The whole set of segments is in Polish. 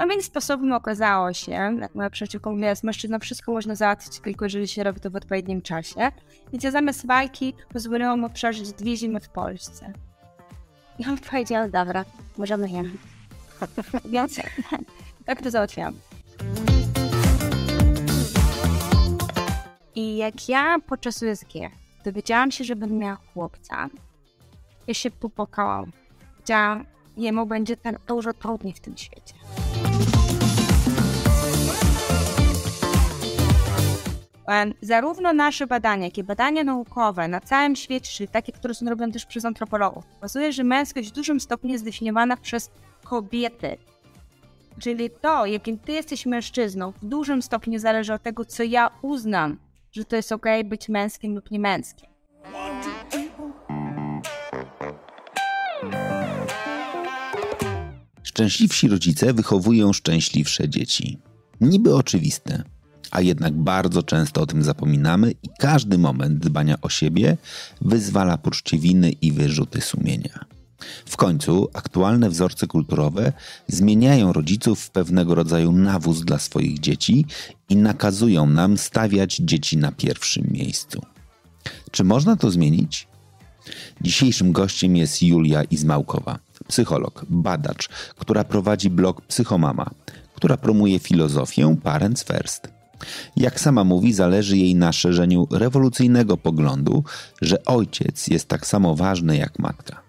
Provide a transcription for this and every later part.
No więc sposobem okazało się, jak moja przyjaciółka mówiła, z mężczyzną wszystko można załatwić, tylko jeżeli się robi to w odpowiednim czasie. Więc ja zamiast walki pozwoliłam mu przeżyć dwie zimy w Polsce. I on powiedział, dobra, możemy jechać. więc tak to załatwiłam. I jak ja podczas USG dowiedziałam się, że będę miała chłopca, ja się popłakałam. Powiedziałam, jemu będzie tak dużo trudniej w tym świecie. E, zarówno nasze badania, jak i badania naukowe na całym świecie, czyli takie, które są robione też przez antropologów, pokazuje, że męskość w dużym stopniu jest definiowana przez kobiety. Czyli to, jakim ty jesteś mężczyzną, w dużym stopniu zależy od tego, co ja uznam, że to jest ok być męskim lub niemęskim. Szczęśliwsi rodzice wychowują szczęśliwsze dzieci. Niby oczywiste, a jednak bardzo często o tym zapominamy i każdy moment dbania o siebie wyzwala poczucie winy i wyrzuty sumienia. W końcu aktualne wzorce kulturowe zmieniają rodziców w pewnego rodzaju nawóz dla swoich dzieci i nakazują nam stawiać dzieci na pierwszym miejscu. Czy można to zmienić? Dzisiejszym gościem jest Julia Izmałkowa, psycholog, badacz, która prowadzi blog Psychomama, która promuje filozofię Parents First. Jak sama mówi, zależy jej na szerzeniu rewolucyjnego poglądu, że ojciec jest tak samo ważny jak matka.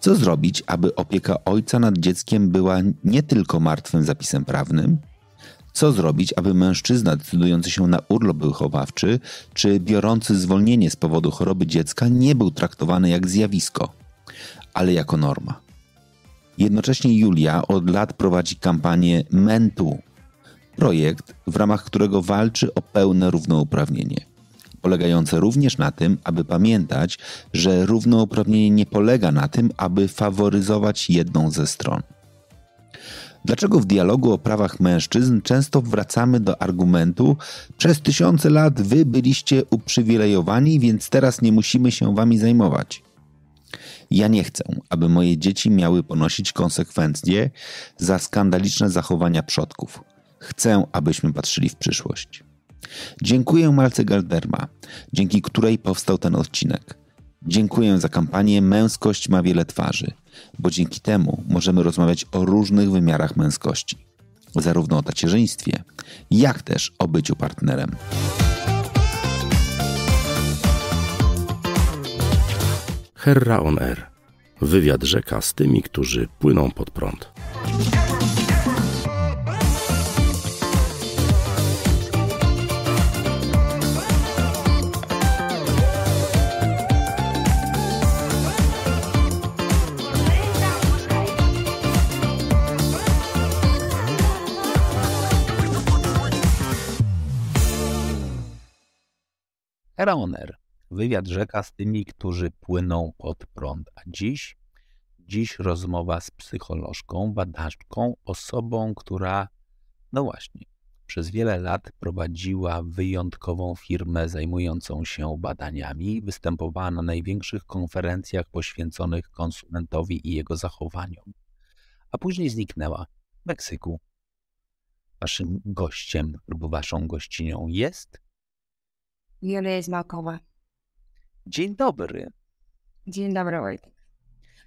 Co zrobić, aby opieka ojca nad dzieckiem była nie tylko martwym zapisem prawnym? Co zrobić, aby mężczyzna decydujący się na urlop wychowawczy czy biorący zwolnienie z powodu choroby dziecka nie był traktowany jak zjawisko, ale jako norma? Jednocześnie Julia od lat prowadzi kampanię Mentu, Projekt, w ramach którego walczy o pełne równouprawnienie polegające również na tym, aby pamiętać, że równouprawnienie nie polega na tym, aby faworyzować jedną ze stron. Dlaczego w dialogu o prawach mężczyzn często wracamy do argumentu: przez tysiące lat wy byliście uprzywilejowani, więc teraz nie musimy się wami zajmować? Ja nie chcę, aby moje dzieci miały ponosić konsekwencje za skandaliczne zachowania przodków. Chcę, abyśmy patrzyli w przyszłość. Dziękuję Marce Galderma, dzięki której powstał ten odcinek. Dziękuję za kampanię Męskość ma wiele twarzy, bo dzięki temu możemy rozmawiać o różnych wymiarach męskości, zarówno o tacierzyństwie, jak też o byciu partnerem. Herra on Air. Wywiad rzeka z tymi, którzy płyną pod prąd. Reoner. Wywiad rzeka z tymi, którzy płyną pod prąd. A dziś? Dziś rozmowa z psycholożką, badaczką, osobą, która, no właśnie, przez wiele lat prowadziła wyjątkową firmę zajmującą się badaniami, występowała na największych konferencjach poświęconych konsumentowi i jego zachowaniom, a później zniknęła w Meksyku. Waszym gościem lub waszą gościnią jest Julia Smakowa. Dzień dobry. Dzień dobry, Wojtek.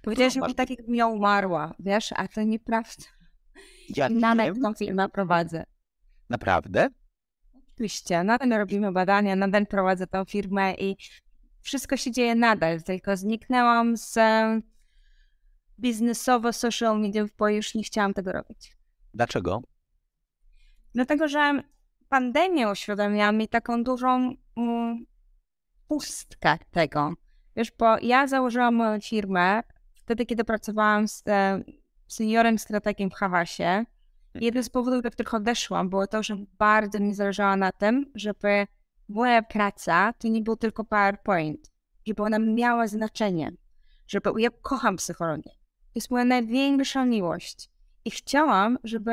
Powiedziałeś mi tak, jakbym ja umarła, wiesz, a to nieprawda. Ja na tą firmę prowadzę. Naprawdę? Oczywiście. Nadal robimy badania, nadal prowadzę tą firmę i wszystko się dzieje nadal, tylko zniknęłam z biznesowo social mediów, bo już nie chciałam tego robić. Dlaczego? Dlatego, że pandemia uświadomiła mi taką dużą pustkę tego. Wiesz, bo ja założyłam moją firmę wtedy, kiedy pracowałam z e, seniorem strategiem w Hawasie. Mhm. Jeden z powodów, dla których odeszłam, było to, że bardzo mi zależało na tym, żeby moja praca to nie był tylko PowerPoint, żeby ona miała znaczenie, żeby ja kocham psychologię. To jest moja największa miłość. I chciałam, żeby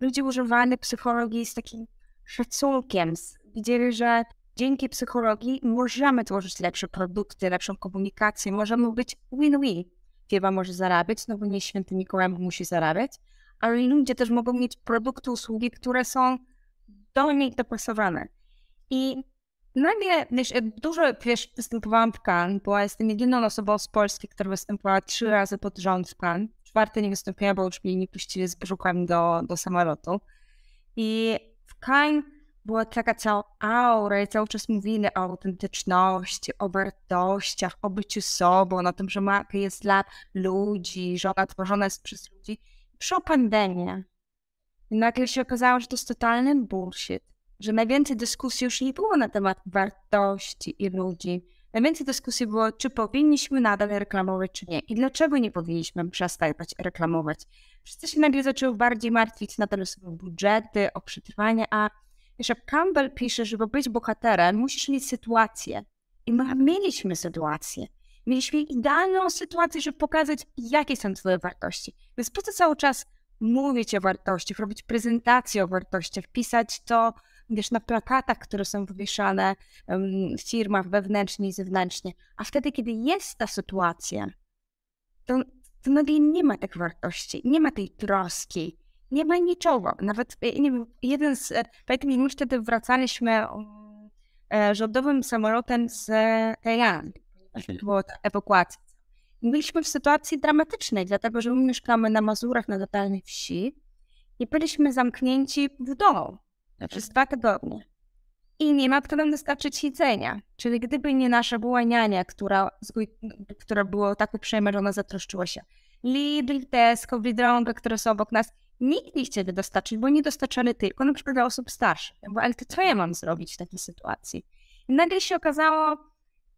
ludzie używali psychologii z takim szacunkiem, widzieli, że dzięki psychologii możemy tworzyć lepsze produkty, lepszą komunikację, możemy być win-win. Firma może zarabiać, no bo nie święty Mikołaj musi zarabiać, ale ludzie też mogą mieć produkty, usługi, które są do nich dopasowane. I nagle, wiesz, dużo, wiesz, występowałam w Cannes, bo jestem jedyną osobą z Polski, która występowała trzy razy pod rząd w Cannes. Czwarty nie wystąpiła, bo już mnie nie puścili z brzuchami do, do samolotu. I w Cannes była taka cała aura i cały czas mówili o autentyczności, o wartościach, o byciu sobą, o tym, że marka jest dla ludzi, że ona tworzona jest przez ludzi. Przyszła pandemia. I nagle się okazało, że to jest totalny bullshit, że najwięcej dyskusji już nie było na temat wartości i ludzi. Najwięcej dyskusji było, czy powinniśmy nadal reklamować, czy nie. I dlaczego nie powinniśmy przestać reklamować. Wszyscy się nagle zaczęły bardziej martwić na te budżety, o przetrwanie, a jeszcze Campbell pisze, żeby być bohaterem, musisz mieć sytuację. I my mieliśmy sytuację. Mieliśmy idealną sytuację, żeby pokazać, jakie są twoje wartości. Więc po co cały czas mówić o wartościach, robić prezentacje o wartościach, pisać to wiesz, na plakatach, które są wywieszane w firmach wewnętrznie i zewnętrznie. A wtedy, kiedy jest ta sytuacja, to, to nagle nie ma tych wartości, nie ma tej troski, nie ma niczego. Nawet, e, nie wiem, jeden z, e, pamiętam, my wtedy wracaliśmy mm, e, rządowym samolotem z Tajlandii, mhm. było ewakuacja. Byliśmy w sytuacji dramatycznej, dlatego że my mieszkamy na Mazurach, na totalnej wsi i byliśmy zamknięci w domu mhm. przez dwa tygodnie. I nie ma kto nam dostarczyć jedzenia. Czyli gdyby nie nasza była niania, która, która była tak uprzejma, że ona zatroszczyła się, Lidl, Tesco, Biedronka, które są obok nas, nikt nie chce dostarczyć, bo nie dostarczamy tylko na przykład dla osób starszych. Bo, ale to co ja mam zrobić w takiej sytuacji? I nagle się okazało,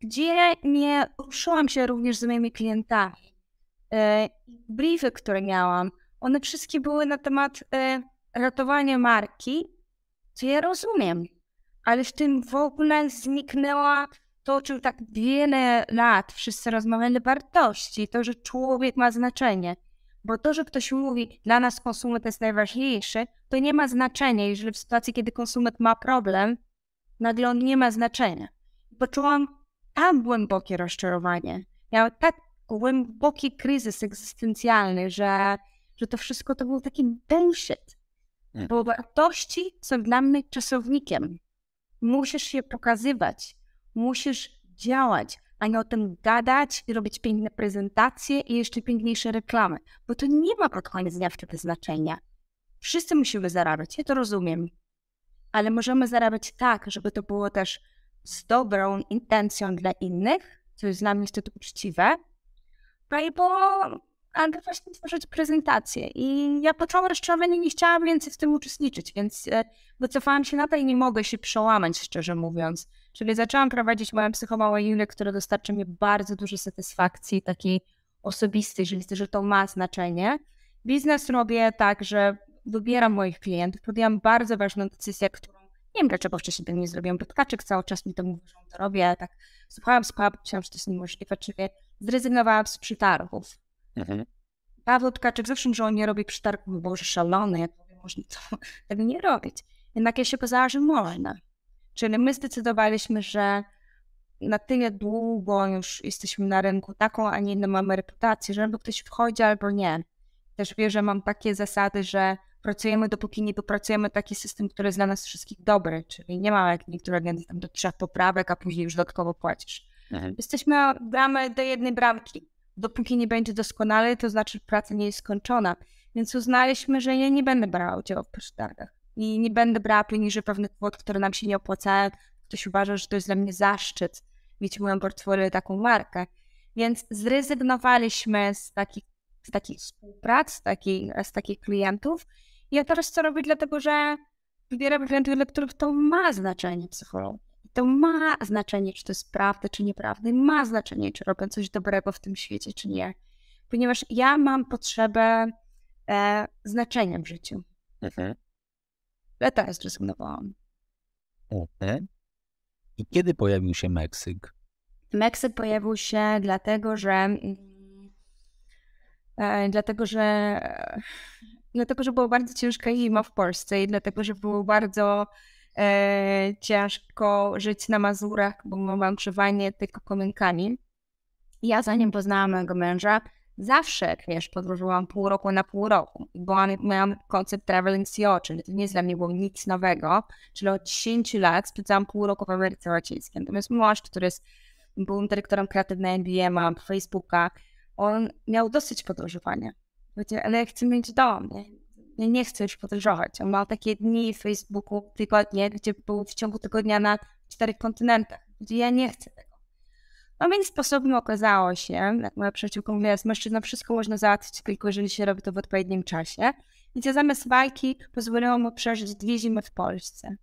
gdzie nie ruszyłam się również z moimi klientami. E, briefy, które miałam, one wszystkie były na temat e, ratowania marki, co ja rozumiem, ale w tym w ogóle zniknęła to, o czym tak wiele lat wszyscy rozmawiali, wartości, to, że człowiek ma znaczenie. Bo to, że ktoś mówi, dla nas konsument jest najważniejszy, to nie ma znaczenia, jeżeli w sytuacji, kiedy konsument ma problem, nagle on nie ma znaczenia. Poczułam tak głębokie rozczarowanie. Miałam tak głęboki kryzys egzystencjalny, że, że to wszystko to był taki bullshit. Mm. Bo wartości są dla mnie czasownikiem. Musisz się pokazywać, musisz działać, a nie o tym gadać i robić piękne prezentacje i jeszcze piękniejsze reklamy, bo to nie ma pod koniec dnia wtedy znaczenia. Wszyscy musimy zarabiać, ja to rozumiem, ale możemy zarabiać tak, żeby to było też z dobrą intencją dla innych, co jest dla mnie niestety uczciwe, no i bo aby właśnie tworzyć prezentację. I ja po rozczarowanie nie chciałam więcej w tym uczestniczyć, więc e, wycofałam się na to i nie mogę się przełamać, szczerze mówiąc. Czyli zaczęłam prowadzić moją psychomałą Julię, która dostarczy mi bardzo dużo satysfakcji, takiej osobistej, jeżeli że to ma znaczenie. Biznes robię tak, że wybieram moich klientów, podjęłam bardzo ważną decyzję, którą nie wiem dlaczego wcześniej bym nie zrobiłam, bo cały czas mi to tak mówił, że on to robi, ale tak słuchałam, słuchałam, myślałam, że to jest niemożliwe, czyli zrezygnowałam z przytargów. Mhm. Paweł Tkaczyk zawsze że on nie robi przytargów, bo że szalony, jak mówię, można to, tego tak nie robić. Jednak ja się poznałam, że można. Czyli my zdecydowaliśmy, że na tyle długo już jesteśmy na rynku, taką, a nie inną mamy reputację, że albo ktoś wchodzi, albo nie. Też wie, że mam takie zasady, że pracujemy, dopóki nie pracujemy taki system, który jest dla nas wszystkich dobry, czyli nie ma jak niektóre agendy tam do trzech poprawek, a później już dodatkowo płacisz. Mhm. Jesteśmy, bramy do jednej bramki. Dopóki nie będzie doskonale, to znaczy, praca nie jest skończona. Więc uznaliśmy, że ja nie będę brała udziału w przetargach i nie będę brała pieniędzy pewnych kwot, które nam się nie opłacają. Ktoś uważa, że to jest dla mnie zaszczyt mieć w moim portfolio taką markę. Więc zrezygnowaliśmy z takich, z takich współprac, z, taki, z takich klientów. I ja teraz co robię, dlatego że wybieram klientów, dla których to ma znaczenie psycholog. To ma znaczenie, czy to jest prawda, czy nieprawda. I ma znaczenie, czy robię coś dobrego w tym świecie, czy nie. Ponieważ ja mam potrzebę e, znaczenia w życiu. Mhm. Leta zrezygnowałam. Mhm. I kiedy pojawił się Meksyk? Meksyk pojawił się dlatego, że mm, e, dlatego, że dlatego, że było bardzo ciężka zima w Polsce i dlatego, że było bardzo e, ciężko żyć na Mazurach, bo mam grzewanie tylko kominkami. Ja zanim poznałam mojego męża, zawsze, wiesz, podróżowałam pół roku na pół roku, bo miałam koncept traveling CEO, czyli to nie dla mnie było nic nowego, czyli od 10 lat spędzałam pół roku w Ameryce Łacińskiej. Natomiast mąż, który jest, był dyrektorem kreatywnej ibm mam Facebooka, on miał dosyć podróżowania. Powiedział, ale ja chcę mieć dom, nie? Ja nie chcę już podróżować. On miał takie dni w Facebooku, tygodnie, gdzie był w ciągu tygodnia na czterech kontynentach. Gdzie ja nie chcę no więc sposobem okazało się, jak moja przyjaciółka mówiła, z mężczyzną wszystko można załatwić, tylko jeżeli się robi to w odpowiednim czasie. Więc ja zamiast walki pozwoliłam mu przeżyć dwie zimy w Polsce.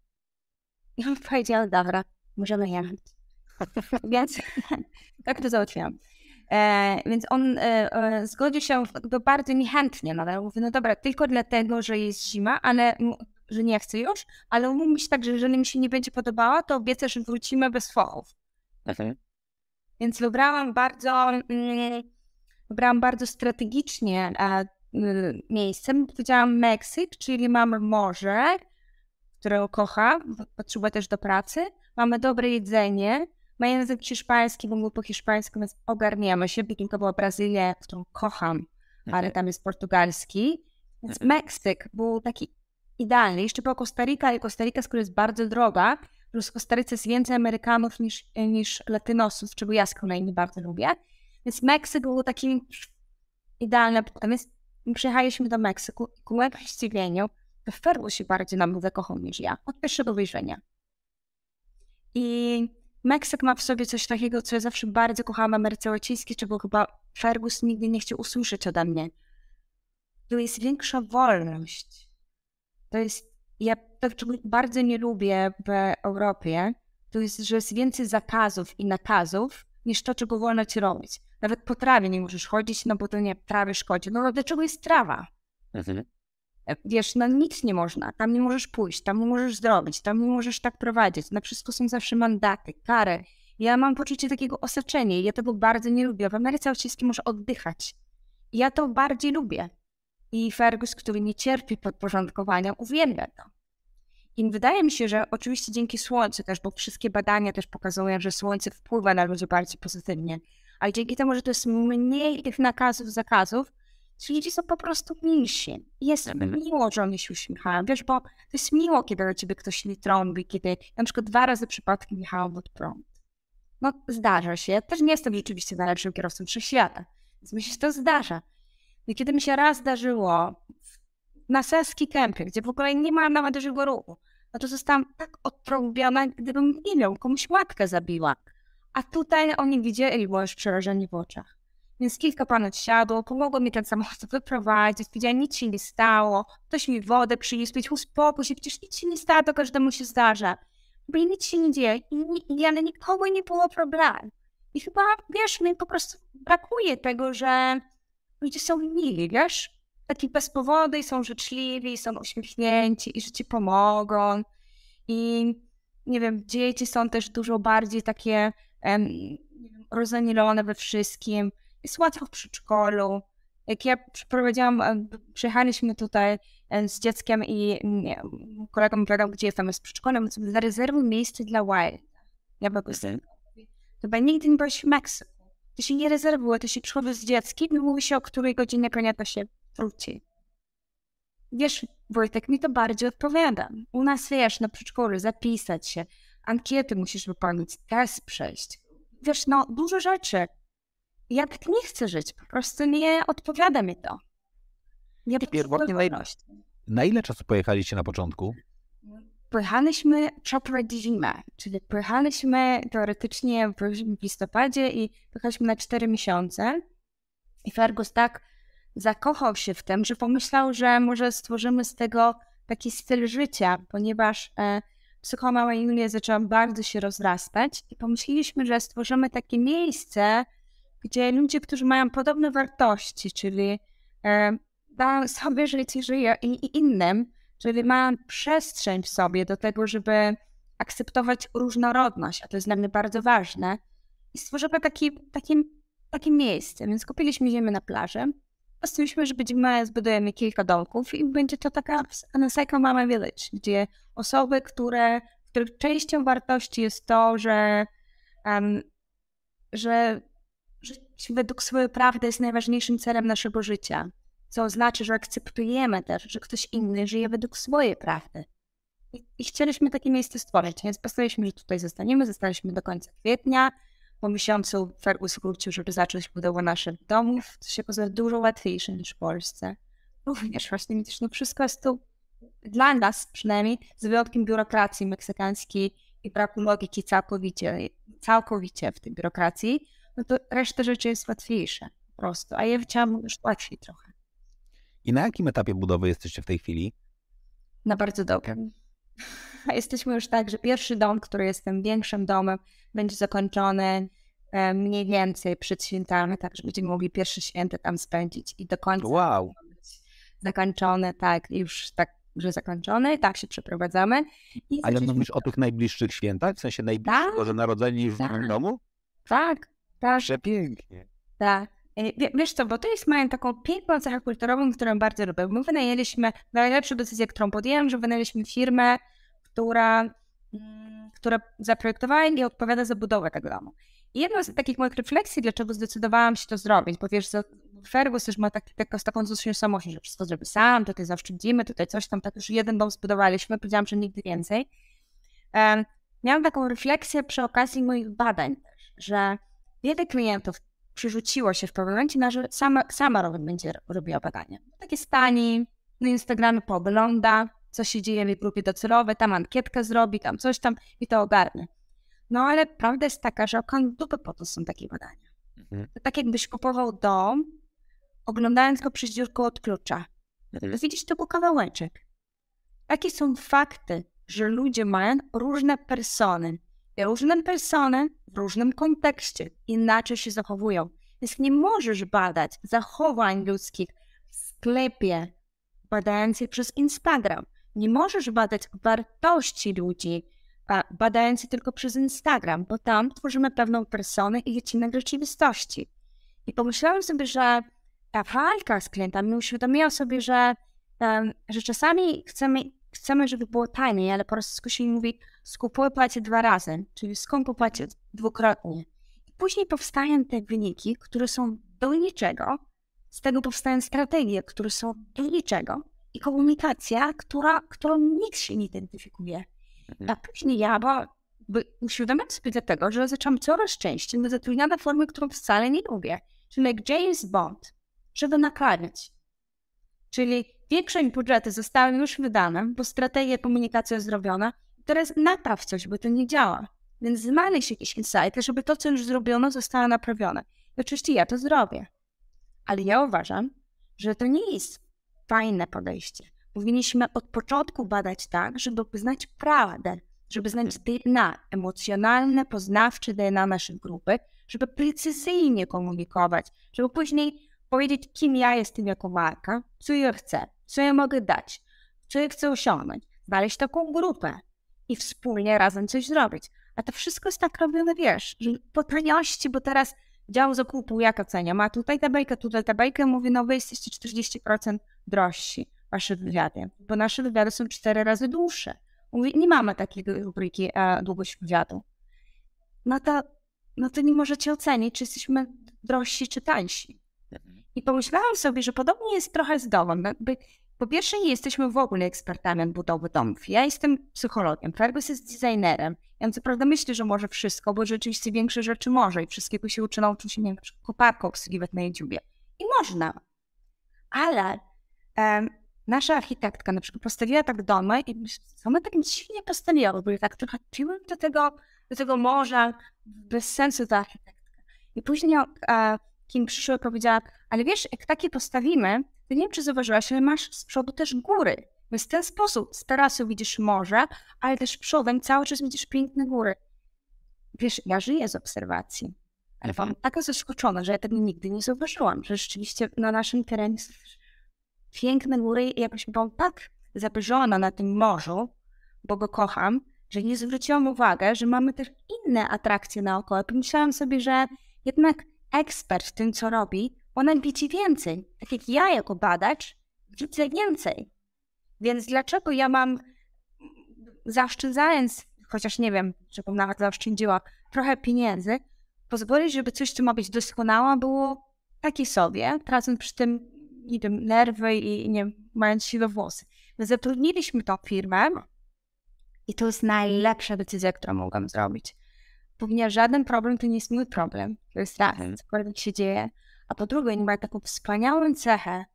I on powiedział, dobra, możemy jechać. więc tak to załatwiłam. E, więc on e, e zgodził się do bardzo niechętnie, no, ale mówi, no dobra, tylko dlatego, że jest zima, ale że nie chcę już, ale mówił się tak, że jeżeli mi się nie będzie podobała, to obiecę, że wrócimy bez fochów. Mhm. Więc wybrałam bardzo, mm, wybrałam bardzo strategicznie e, y, miejsce. Powiedziałam Meksyk, czyli mamy morze, którego kocham, potrzebuję też do pracy. Mamy dobre jedzenie, ma język hiszpański, bo mówię po hiszpańsku, więc ogarniamy się. Bikinka była Brazylia, którą kocham, ale mhm. tam jest portugalski. Więc mhm. Meksyk był taki idealny. Jeszcze była Kostaryka, ale Kostaryka, skoro jest bardzo droga, w Kostaryce jest więcej Amerykanów niż, niż Latynosów, czego ja z kolei nie bardzo lubię. Więc Meksyk był takim idealnym punktem. Więc przyjechaliśmy do Meksyku i ku mojemu zdziwieniu Fergu się bardziej nam zakochał niż ja od pierwszego wyjrzenia. I Meksyk ma w sobie coś takiego, co ja zawsze bardzo kochałam w Ameryce Łacińskiej, czego chyba Fergus nigdy nie chciał usłyszeć ode mnie. To jest większa wolność. To jest ja to, czego bardzo nie lubię w Europie, to jest, że jest więcej zakazów i nakazów niż to, czego wolno ci robić. Nawet po trawie nie możesz chodzić, no bo to nie trawie szkodzi. No, no dlaczego jest trawa? Mhm. E, wiesz, no nic nie można, tam nie możesz pójść, tam nie możesz zrobić, tam nie możesz tak prowadzić. Na wszystko są zawsze mandaty, kary. Ja mam poczucie takiego osaczenia i ja tego bardzo nie lubię. W Ameryce Łacińskiej może oddychać. Ja to bardziej lubię. I Fergus, który nie cierpi podporządkowania, uwielbia to. I wydaje mi się, że oczywiście dzięki Słońcu też, bo wszystkie badania też pokazują, że Słońce wpływa na ludzi bardzo pozytywnie, ale dzięki temu, że to jest mniej tych nakazów, zakazów, ci ludzie są po prostu milsi. Jest mhm. miło, że oni się uśmiechają, wiesz, bo to jest miło, kiedy do ciebie ktoś nie trąbi, kiedy na przykład dwa razy przypadkiem Michał, pod prąd. No, zdarza się. Ja też nie jestem rzeczywiście najlepszym kierowcą wszechświata, więc mi się to zdarza. No, kiedy mi się raz zdarzyło, na seski kępie, gdzie w ogóle nie ma nawet dużego ruchu, no to zostałam tak odtrąbiona, gdybym, nie komuś łatkę zabiła. A tutaj oni widzieli, było już przerażenie w oczach. Więc kilka panów siadło, pomogło mi ten samochód wyprowadzić, powiedziała, nic się nie stało, ktoś mi wodę przyniósł, powiedział, uspokój się, przecież nic się nie stało, to każdemu się zdarza. Bo nic się nie dzieje, i, i, ale nikogo nie było problemu. I chyba, wiesz, mi po prostu brakuje tego, że ludzie są mili, wiesz? taki bez powodu i są życzliwi, są uśmiechnięci i że ci pomogą. I nie wiem, dzieci są też dużo bardziej takie um, rozanilone we wszystkim. Jest łatwo w przedszkolu. Jak ja przeprowadziłam, przyjechaliśmy tutaj z dzieckiem i mm, nie, kolega mi powiedział, gdzie jestem z przedszkolem, mówi, zarezerwuj miejsce dla Wilda. Ja bym mhm. To Chyba nigdy nie byłeś w Meksyku. To się nie rezerwuje, to się przychodzi z dzieckiem i mówi się, o której godzinie konia to się truci. Wiesz, Wojtek, mi to bardziej odpowiada. U nas, wiesz, na przedszkolu zapisać się, ankiety musisz wypełnić, test przejść. Wiesz, no, dużo rzeczy. Ja tak nie chcę żyć, po prostu nie odpowiada mi to. Nie potrzebuję wolności. Na ile czasu pojechaliście na początku? Pojechaliśmy przeprowadzić zimę, czyli pojechaliśmy teoretycznie w listopadzie i pojechaliśmy na 4 miesiące. I Fergus tak zakochał się w tym, że pomyślał, że może stworzymy z tego taki styl życia, ponieważ e, psychomała Julia zaczęła bardzo się rozrastać i pomyśleliśmy, że stworzymy takie miejsce, gdzie ludzie, którzy mają podobne wartości, czyli e, dają sobie żyć i żyją i, i innym, czyli mają przestrzeń w sobie do tego, żeby akceptować różnorodność, a to jest dla mnie bardzo ważne. I stworzymy taki, taki, takie miejsce, więc kupiliśmy ziemię na plaży postanowiliśmy, że będziemy, zbudujemy kilka domków i będzie to taka Anaseco Mama Village, gdzie osoby, które, których częścią wartości jest to, że, um, że żyć według swojej prawdy jest najważniejszym celem naszego życia. Co oznacza, że akceptujemy też, że ktoś inny żyje według swojej prawdy. I, i chcieliśmy takie miejsce stworzyć, więc postawiliśmy, że tutaj zostaniemy. Zostaliśmy do końca kwietnia po miesiącu Fergus wrócił, żeby zacząć budowę naszych domów, co się poza dużo łatwiejsze niż w Polsce. Również właśnie też no wszystko jest tu dla nas przynajmniej, z wyjątkiem biurokracji meksykańskiej i braku logiki całkowicie, całkowicie w tej biurokracji, no to reszta rzeczy jest łatwiejsza po prostu, a ja chciałam już łatwiej trochę. I na jakim etapie budowy jesteście w tej chwili? Na bardzo dobrym. jesteśmy już tak, że pierwszy dom, który jest tym większym domem, będzie zakończony e, mniej więcej przed świętami, tak, że będziemy mogli pierwsze święty tam spędzić i do końca wow. zakończone, tak, już tak, że zakończone, tak się przeprowadzamy. I Ale mówisz o tych najbliższych świętach, w sensie najbliższych, tak? że narodzenie już tak. w domu? Tak, tak. Przepięknie. Tak. E, wiesz co, bo to jest mają taką piękną cechę kulturową, którą bardzo lubię. My wynajęliśmy, najlepszą decyzję, którą podjęłam, że wynajęliśmy firmę, która, mm, która zaprojektowałem i odpowiada za budowę tego domu. I jedną z takich moich refleksji, dlaczego zdecydowałam się to zrobić, bo wiesz, Fergus też ma taki, taką, taką samość, że wszystko zrobi sam, tutaj zaoszczędzimy, tutaj coś tam, tak już jeden dom zbudowaliśmy, powiedziałam, że nigdy więcej. Um, miałam taką refleksję przy okazji moich badań też, że wiele klientów przerzuciło się w pewnym momencie na, że sama, sama będzie robiła badania. Takie stani, na Instagramie poogląda, co się dzieje w grupie docelowej, tam ankietkę zrobi, tam coś tam i to ogarnę. No ale prawda jest taka, że okan dupy po to są takie badania. Mhm. To tak jakbyś kupował dom, oglądając go przez dziurkę od klucza. Mhm. No, widzisz, to kawałeczek. Takie są fakty, że ludzie mają różne persony. I różne persony w różnym kontekście inaczej się zachowują. Więc nie możesz badać zachowań ludzkich w sklepie, badając je przez Instagram. Nie możesz badać wartości ludzi, badając je tylko przez Instagram, bo tam tworzymy pewną personę i wycinek rzeczywistości. I pomyślałam sobie, że ta walka z klientami uświadomiła sobie, że, że czasami chcemy, chcemy, żeby było tajne, ale po prostu skusi mówi, skupuję płacę dwa razy, czyli skąpo płacę dwukrotnie. I później powstają te wyniki, które są do niczego, z tego powstają strategie, które są do niczego, i komunikacja, która, którą nikt się nie identyfikuje. Mhm. A później ja bo uświadamiam sobie tego, że zaczęłam coraz częściej na zatrudniane formy, którą wcale nie lubię. Czyli jak James Bond, żeby nakarmić. Czyli większe budżety zostały już wydane, bo strategia komunikacji jest zrobiona. Teraz napraw coś, bo to nie działa. Więc znaleźć jakieś insighty, żeby to, co już zrobiono, zostało naprawione. I oczywiście ja to zrobię. Ale ja uważam, że to nie jest fajne podejście. Powinniśmy od początku badać tak, żeby znać prawdę, żeby znać mhm. DNA, emocjonalne, poznawcze DNA naszej grupy, żeby precyzyjnie komunikować, żeby później powiedzieć, kim ja jestem jako marka, co ja chcę, co ja mogę dać, co ja chcę osiągnąć, znaleźć taką grupę i wspólnie razem coś zrobić. A to wszystko jest tak robione, wiesz, że po taniości, bo teraz dział zakupu jak ocenia? Ma tutaj tabelkę, tutaj tabelkę, mówi, no wy jesteście 40% drożsi, wasze wywiady, bo nasze wywiady są cztery razy dłuższe. Mówi, nie mamy takiej rubryki e, długość wywiadu. No to, no to nie możecie ocenić, czy jesteśmy drożsi, czy tańsi. Mhm. I pomyślałam sobie, że podobnie jest trochę z dołem po pierwsze, nie jesteśmy w ogóle ekspertami budowy domów. Ja jestem psychologiem, Fergus jest designerem. Ja co prawda myślę, że może wszystko, bo rzeczywiście większe rzeczy może i wszystkiego się uczy nauczyć, nie wiem, koparką obsługiwać na YouTubie. I można. Ale um, nasza architektka na przykład postawiła tak domy i myślę, co tak dziwnie postawiła, bo tak trochę piłem do tego, do tego morza, bez sensu ta architektka. I później uh, Kim przyszła i powiedziała, ale wiesz, jak takie postawimy, ty nie wiem, czy zauważyłaś, ale masz z przodu też góry. Więc w ten sposób z tarasu widzisz morze, ale też przodem cały czas widzisz piękne góry. Wiesz, ja żyję z obserwacji. Ale mhm. byłam taka zaskoczona, że ja tego nigdy nie zauważyłam, że rzeczywiście na naszym terenie są piękne góry i jakoś byłam tak zabyrzona na tym morzu, bo go kocham, że nie zwróciłam uwagi, że mamy też inne atrakcje naokoło. Pomyślałam sobie, że jednak ekspert w tym, co robi, ona widzi więcej. Tak jak ja jako badacz widzę więcej. Więc dlaczego ja mam, zaszczędzając, chociaż nie wiem, żebym nawet zaoszczędziła trochę pieniędzy, pozwolić, żeby coś, co ma być doskonałe, było takie sobie, tracąc przy tym, nie wiem, nerwy i nie mając siły włosy. My zatrudniliśmy tą firmę i to jest najlepsza decyzja, którą mogłam zrobić. Ponieważ żaden problem to nie jest mój problem. To jest raz, mhm. cokolwiek się dzieje. A po drugie, oni mają taką wspaniałą cechę,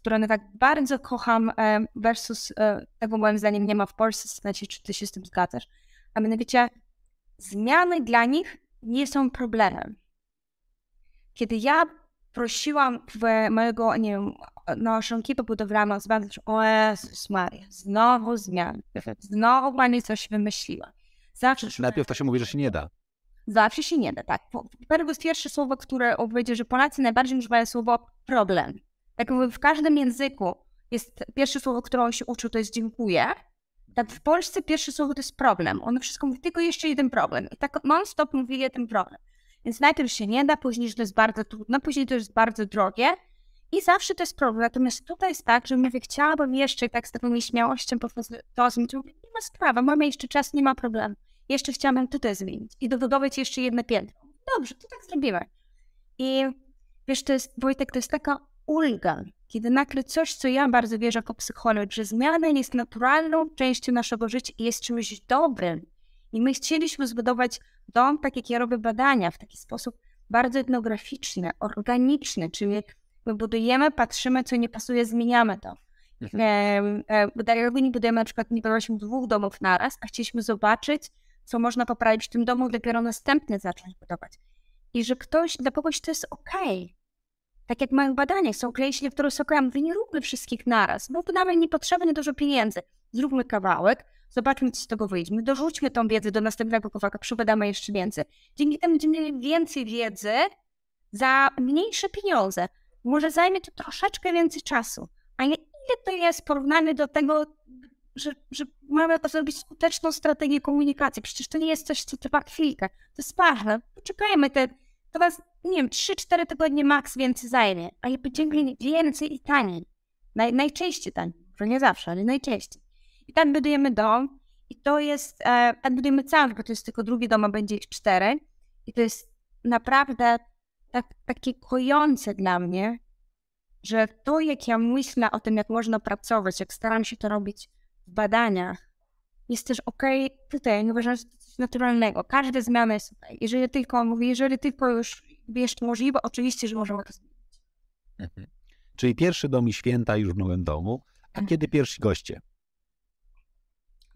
którą ja tak bardzo kocham, e, versus e, tego moim zdaniem nie ma w Polsce. Znaczy, czy ty się z tym zgadzasz? A mianowicie, zmiany dla nich nie są problemem. Kiedy ja prosiłam w mojego, nie wiem, naszą ekipę budowlaną o o Jezus Maria, znowu zmiany, znowu pani coś wymyśliła. Zawsze Najpierw to się mówi, że się nie da zawsze się nie da, tak. Perł jest pierwsze słowo, które powiedział, że Polacy najbardziej używają słowo problem. Tak w każdym języku jest pierwsze słowo, które on się uczył, to jest dziękuję. Tak w Polsce pierwsze słowo to jest problem. On wszystko mówi, tylko jeszcze jeden problem. I tak non-stop mówi jeden problem. Więc najpierw się nie da, później, że to jest bardzo trudno, później to jest bardzo drogie. I zawsze to jest problem. Natomiast tutaj jest tak, że mówię, chciałabym jeszcze tak z taką nieśmiałością po prostu to zmienić. Nie ma sprawy, mamy jeszcze czas, nie ma problemu jeszcze chciałabym tutaj zmienić i dobudować jeszcze jedno piętro. Dobrze, to tak zrobimy. I wiesz, to jest, Wojtek, to jest taka ulga, kiedy nagle coś, co ja bardzo wierzę jako psycholog, że zmiana jest naturalną częścią naszego życia i jest czymś dobrym. I my chcieliśmy zbudować dom, tak jak ja robię badania, w taki sposób bardzo etnograficzny, organiczny, czyli my budujemy, patrzymy, co nie pasuje, zmieniamy to. Mhm. E, e, nie budujemy na przykład, nie budowaliśmy dwóch domów naraz, a chcieliśmy zobaczyć, co można poprawić w tym domu, dopiero następny zacząć budować. I że ktoś, dla kogoś to jest okej. Tak jak mają badania, są klienci, których są okej, mówię, nie róbmy wszystkich naraz, bo to nawet niepotrzebne dużo pieniędzy. Zróbmy kawałek, zobaczmy, co z tego wyjdzie. dorzućmy tą wiedzę do następnego kawałka, przybadamy jeszcze więcej. Dzięki temu będziemy mieli więcej wiedzy za mniejsze pieniądze. Może zajmie to troszeczkę więcej czasu, a ile to jest porównane do tego, że, że mamy zrobić skuteczną strategię komunikacji. Przecież to nie jest coś, co trwa chwilkę. To jest ważne. Poczekajmy te, to was, nie wiem, 3-4 tygodnie maks więcej zajmie, ale będziemy mieli więcej i taniej. Naj, najczęściej taniej, że nie zawsze, ale najczęściej. I tam budujemy dom i to jest, e, budujemy cały, bo to jest tylko drugi dom, a będzie ich cztery. I to jest naprawdę tak, takie kojące dla mnie, że to, jak ja myślę o tym, jak można pracować, jak staram się to robić badania. badaniach jest też ok, tutaj nie uważam, że to coś naturalnego. Każda zmiana jest tutaj. Jeżeli tylko, mówię, jeżeli tylko już jest możliwe, oczywiście, że możemy to zmienić. Mhm. Czyli pierwszy dom i święta już w nowym domu. A tak. kiedy pierwsi goście?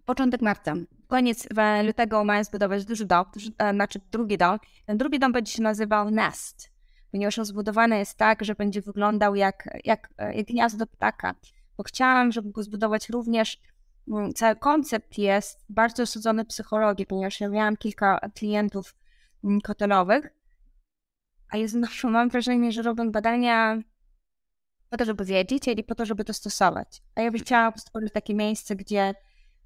Początek marca. Koniec e, lutego mają zbudować duży dom, e, znaczy drugi dom. Ten drugi dom będzie się nazywał nest, ponieważ on zbudowany jest tak, że będzie wyglądał jak, jak, e, jak gniazdo ptaka. Bo chciałam, żeby go zbudować również Mm, cały koncept jest bardzo osadzony psychologię ponieważ ja miałam kilka klientów kotelowych, a ja znowu mam wrażenie, że robią badania po to, żeby wiedzieć, i po to, żeby to stosować. A ja bym chciała stworzyć takie miejsce, gdzie,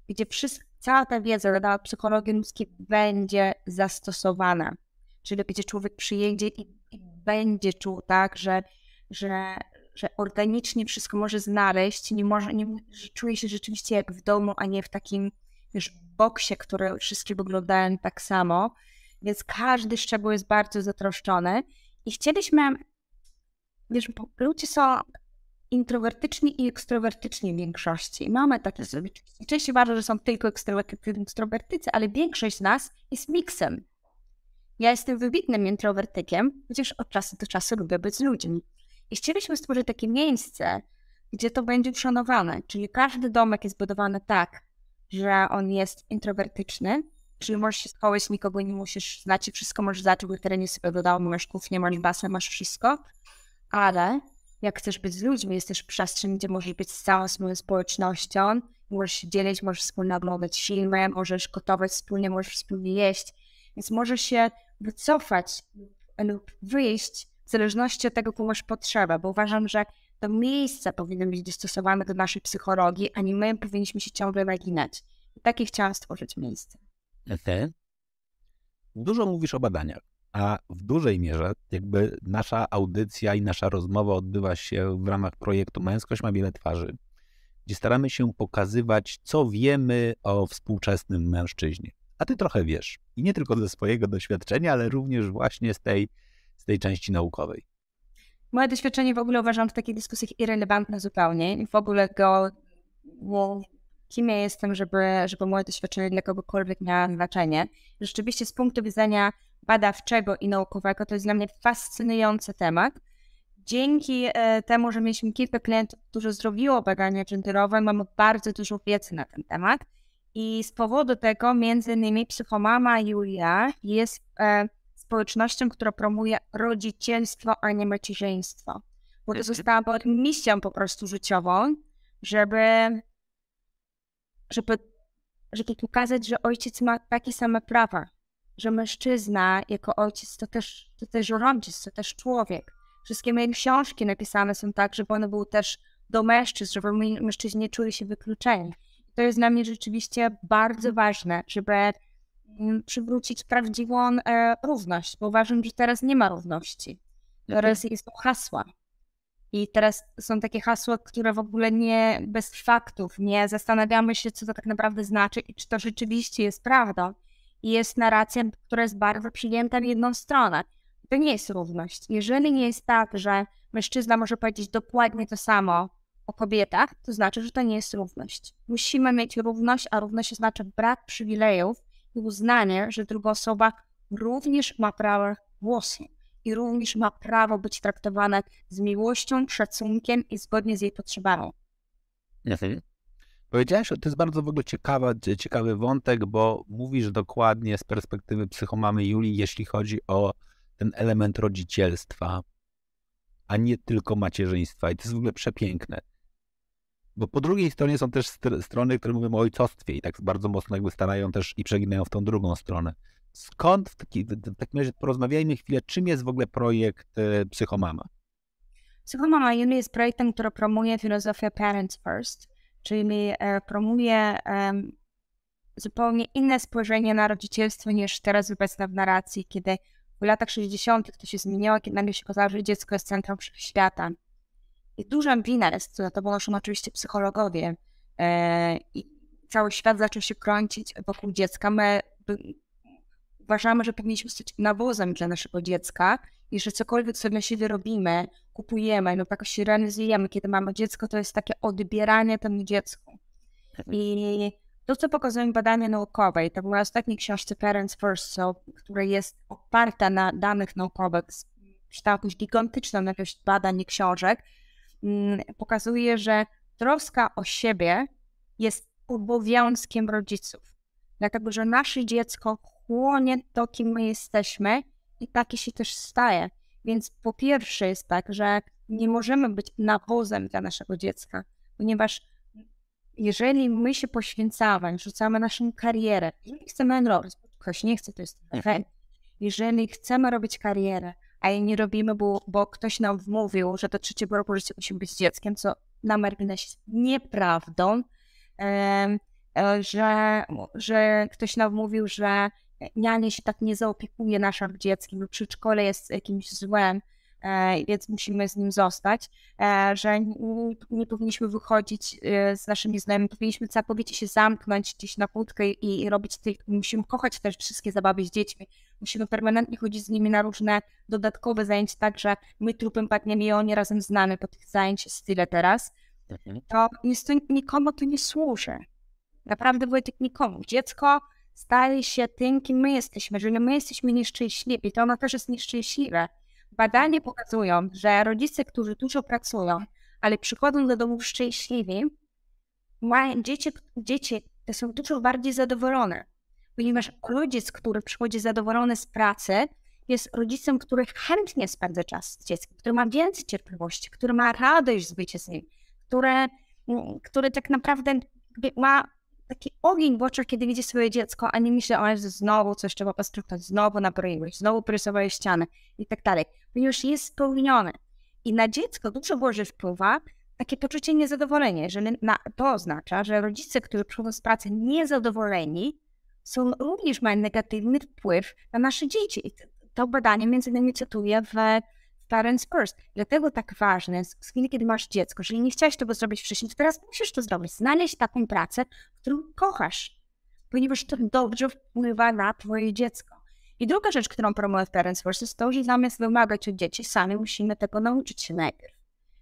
gdzie wszystko, cała ta wiedza zadała psychologii ludzkiej będzie zastosowana. Czyli gdzie człowiek przyjedzie i, i będzie czuł tak, że, że, że organicznie wszystko może znaleźć, nie może, nie, że czuje się rzeczywiście jak w domu, a nie w takim już boksie, które wszystkie wyglądają tak samo, więc każdy szczegół jest bardzo zatroszczony i chcieliśmy, wiesz, ludzie są introwertyczni i ekstrowertyczni w większości. Mamy takie sobie, częściej bardzo, że są tylko ekstrowertycy, ale większość z nas jest miksem. Ja jestem wybitnym introwertykiem, chociaż od czasu do czasu lubię być z ludźmi. I chcieliśmy stworzyć takie miejsce, gdzie to będzie uszanowane, czyli każdy domek jest budowany tak, że on jest introwertyczny, czyli możesz się schować, nikogo nie musisz znać i wszystko możesz zacząć, bo terenie sobie dodało, masz kuchnię, masz basen, masz wszystko, ale jak chcesz być z ludźmi, jest też przestrzeń, gdzie możesz być z całą swoją społecznością, możesz się dzielić, możesz wspólnie oglądać filmy, możesz gotować wspólnie, możesz wspólnie jeść, więc możesz się wycofać lub wyjść w zależności od tego, jaką masz potrzebę, bo uważam, że to miejsce powinno być dostosowane do naszej psychologii, a nie my powinniśmy się ciągle naginać. Takie chciałam stworzyć miejsce. Okay. Dużo mówisz o badaniach, a w dużej mierze jakby nasza audycja i nasza rozmowa odbywa się w ramach projektu Męskość ma wiele twarzy, gdzie staramy się pokazywać, co wiemy o współczesnym mężczyźnie. A ty trochę wiesz. I nie tylko ze swojego doświadczenia, ale również właśnie z tej z tej części naukowej. Moje doświadczenie w ogóle uważam w takich dyskusjach irrelevantne zupełnie i w ogóle go, no, kim ja jestem, żeby, żeby moje doświadczenie dla kogokolwiek miało znaczenie. Rzeczywiście z punktu widzenia badawczego i naukowego to jest dla mnie fascynujący temat. Dzięki e, temu, że mieliśmy kilka klientów, którzy zrobiło badania genderowe, mamy bardzo dużo wiedzy na ten temat. I z powodu tego, między innymi psychomama Julia jest e, społecznością, która promuje rodzicielstwo, a nie macierzyństwo. Bo to została misją po prostu życiową, żeby, żeby, żeby pokazać, że ojciec ma takie same prawa, że mężczyzna jako ojciec to też, to też rodzic, to też człowiek. Wszystkie moje książki napisane są tak, żeby one były też do mężczyzn, żeby mężczyźni nie czuli się wykluczeni. To jest dla mnie rzeczywiście bardzo mhm. ważne, żeby przywrócić prawdziwą e, równość, bo uważam, że teraz nie ma równości. Mhm. Teraz jest są hasła. I teraz są takie hasła, które w ogóle nie bez faktów, nie zastanawiamy się, co to tak naprawdę znaczy i czy to rzeczywiście jest prawdą. I jest narracja, która jest bardzo przyjęta w jedną stronę. To nie jest równość. Jeżeli nie jest tak, że mężczyzna może powiedzieć dokładnie to samo o kobietach, to znaczy, że to nie jest równość. Musimy mieć równość, a równość oznacza brak przywilejów i uznanie, że druga osoba również ma prawo głosu i również ma prawo być traktowana z miłością, szacunkiem i zgodnie z jej potrzebami. Mhm. Powiedziałeś, to jest bardzo w ogóle ciekawa, e, ciekawy wątek, bo mówisz dokładnie z perspektywy psychomamy Julii, jeśli chodzi o ten element rodzicielstwa, a nie tylko macierzyństwa. I to jest w ogóle przepiękne. Bo po drugiej stronie są też strony, które mówią o ojcostwie i tak bardzo mocno jakby starają też i przeginają w tą drugą stronę. Skąd w, taki, w takim razie porozmawiajmy chwilę, czym jest w ogóle projekt y, Psychomama? Psychomama Uni jest projektem, który promuje filozofię Parents First, czyli e, promuje zupełnie inne spojrzenie na rodzicielstwo niż teraz obecne w narracji, kiedy w latach 60. to się zmieniło, kiedy nagle się okazało, że dziecko jest centrum świata i dużą jest, za to ponoszą oczywiście psychologowie i cały świat zaczął się krącić wokół dziecka. My uważamy, że powinniśmy stać nawozem dla naszego dziecka i że cokolwiek sobie na siebie robimy, kupujemy no jakoś się realizujemy, kiedy mamy dziecko, to jest takie odbieranie temu dziecku. I to, co pokazują badania naukowe, to była ostatnia książka Parents First Soul, która jest oparta na danych naukowych, czytała jakąś gigantyczną jakiegoś badań i książek, Mm, pokazuje, że troska o siebie jest obowiązkiem rodziców, dlatego że nasze dziecko chłonie to, kim my jesteśmy i takie się też staje. Więc po pierwsze jest tak, że nie możemy być nawozem dla naszego dziecka, ponieważ jeżeli my się poświęcamy, rzucamy naszą karierę, jeżeli chcemy robić, ktoś nie chce, to jest mhm. efekt. Jeżeli chcemy robić karierę, a jej nie robimy, bo, bo ktoś nam wmówił, że do trzeciego roku życia musimy być dzieckiem, co na marginesie jest nieprawdą, e, że, że ktoś nam mówił, że nianie się tak nie zaopiekuje naszym dzieckiem lub przedszkole jest jakimś złem, E, więc musimy z nim zostać, e, że nie powinniśmy wychodzić e, z naszymi znajomymi, powinniśmy całkowicie się zamknąć gdzieś na kłódkę i robić tych, musimy kochać też wszystkie zabawy z dziećmi, musimy permanentnie chodzić z nimi na różne dodatkowe zajęcia, także my trupem padniemy i oni razem z nami, po tych zajęć style teraz, mhm. to niestety nikomu to nie służy. Naprawdę Wojtek nikomu. Dziecko staje się tym, kim my jesteśmy. Jeżeli my jesteśmy nieszczęśliwi, to ono też jest nieszczęśliwe badania pokazują, że rodzice, którzy dużo pracują, ale przychodzą do domów szczęśliwi, mają dzieci, dzieci te są dużo bardziej zadowolone. Ponieważ rodzic, który przychodzi zadowolony z pracy, jest rodzicem, który chętnie spędza czas z dzieckiem, który ma więcej cierpliwości, który ma radość z bycia z nim, który, mm, który tak naprawdę ma taki ogień w oczach, kiedy widzi swoje dziecko, a nie myśli, o znowu coś trzeba posprzątać, znowu nabroiłeś, znowu porysowałeś ścianę i tak dalej, ponieważ jest spełnione. I na dziecko dużo gorzej wpływa takie poczucie niezadowolenia, jeżeli na, to oznacza, że rodzice, którzy przychodzą z pracy niezadowoleni, są również mają negatywny wpływ na nasze dzieci. I to badanie między innymi cytuję w parents first. Dlatego tak ważne jest chwili, kiedy masz dziecko, jeżeli nie chciałeś tego zrobić wcześniej, to teraz musisz to zrobić. Znaleźć taką pracę, którą kochasz, ponieważ to dobrze wpływa na twoje dziecko. I druga rzecz, którą promuję Parents First jest to, że zamiast wymagać od dzieci, sami musimy tego nauczyć się najpierw.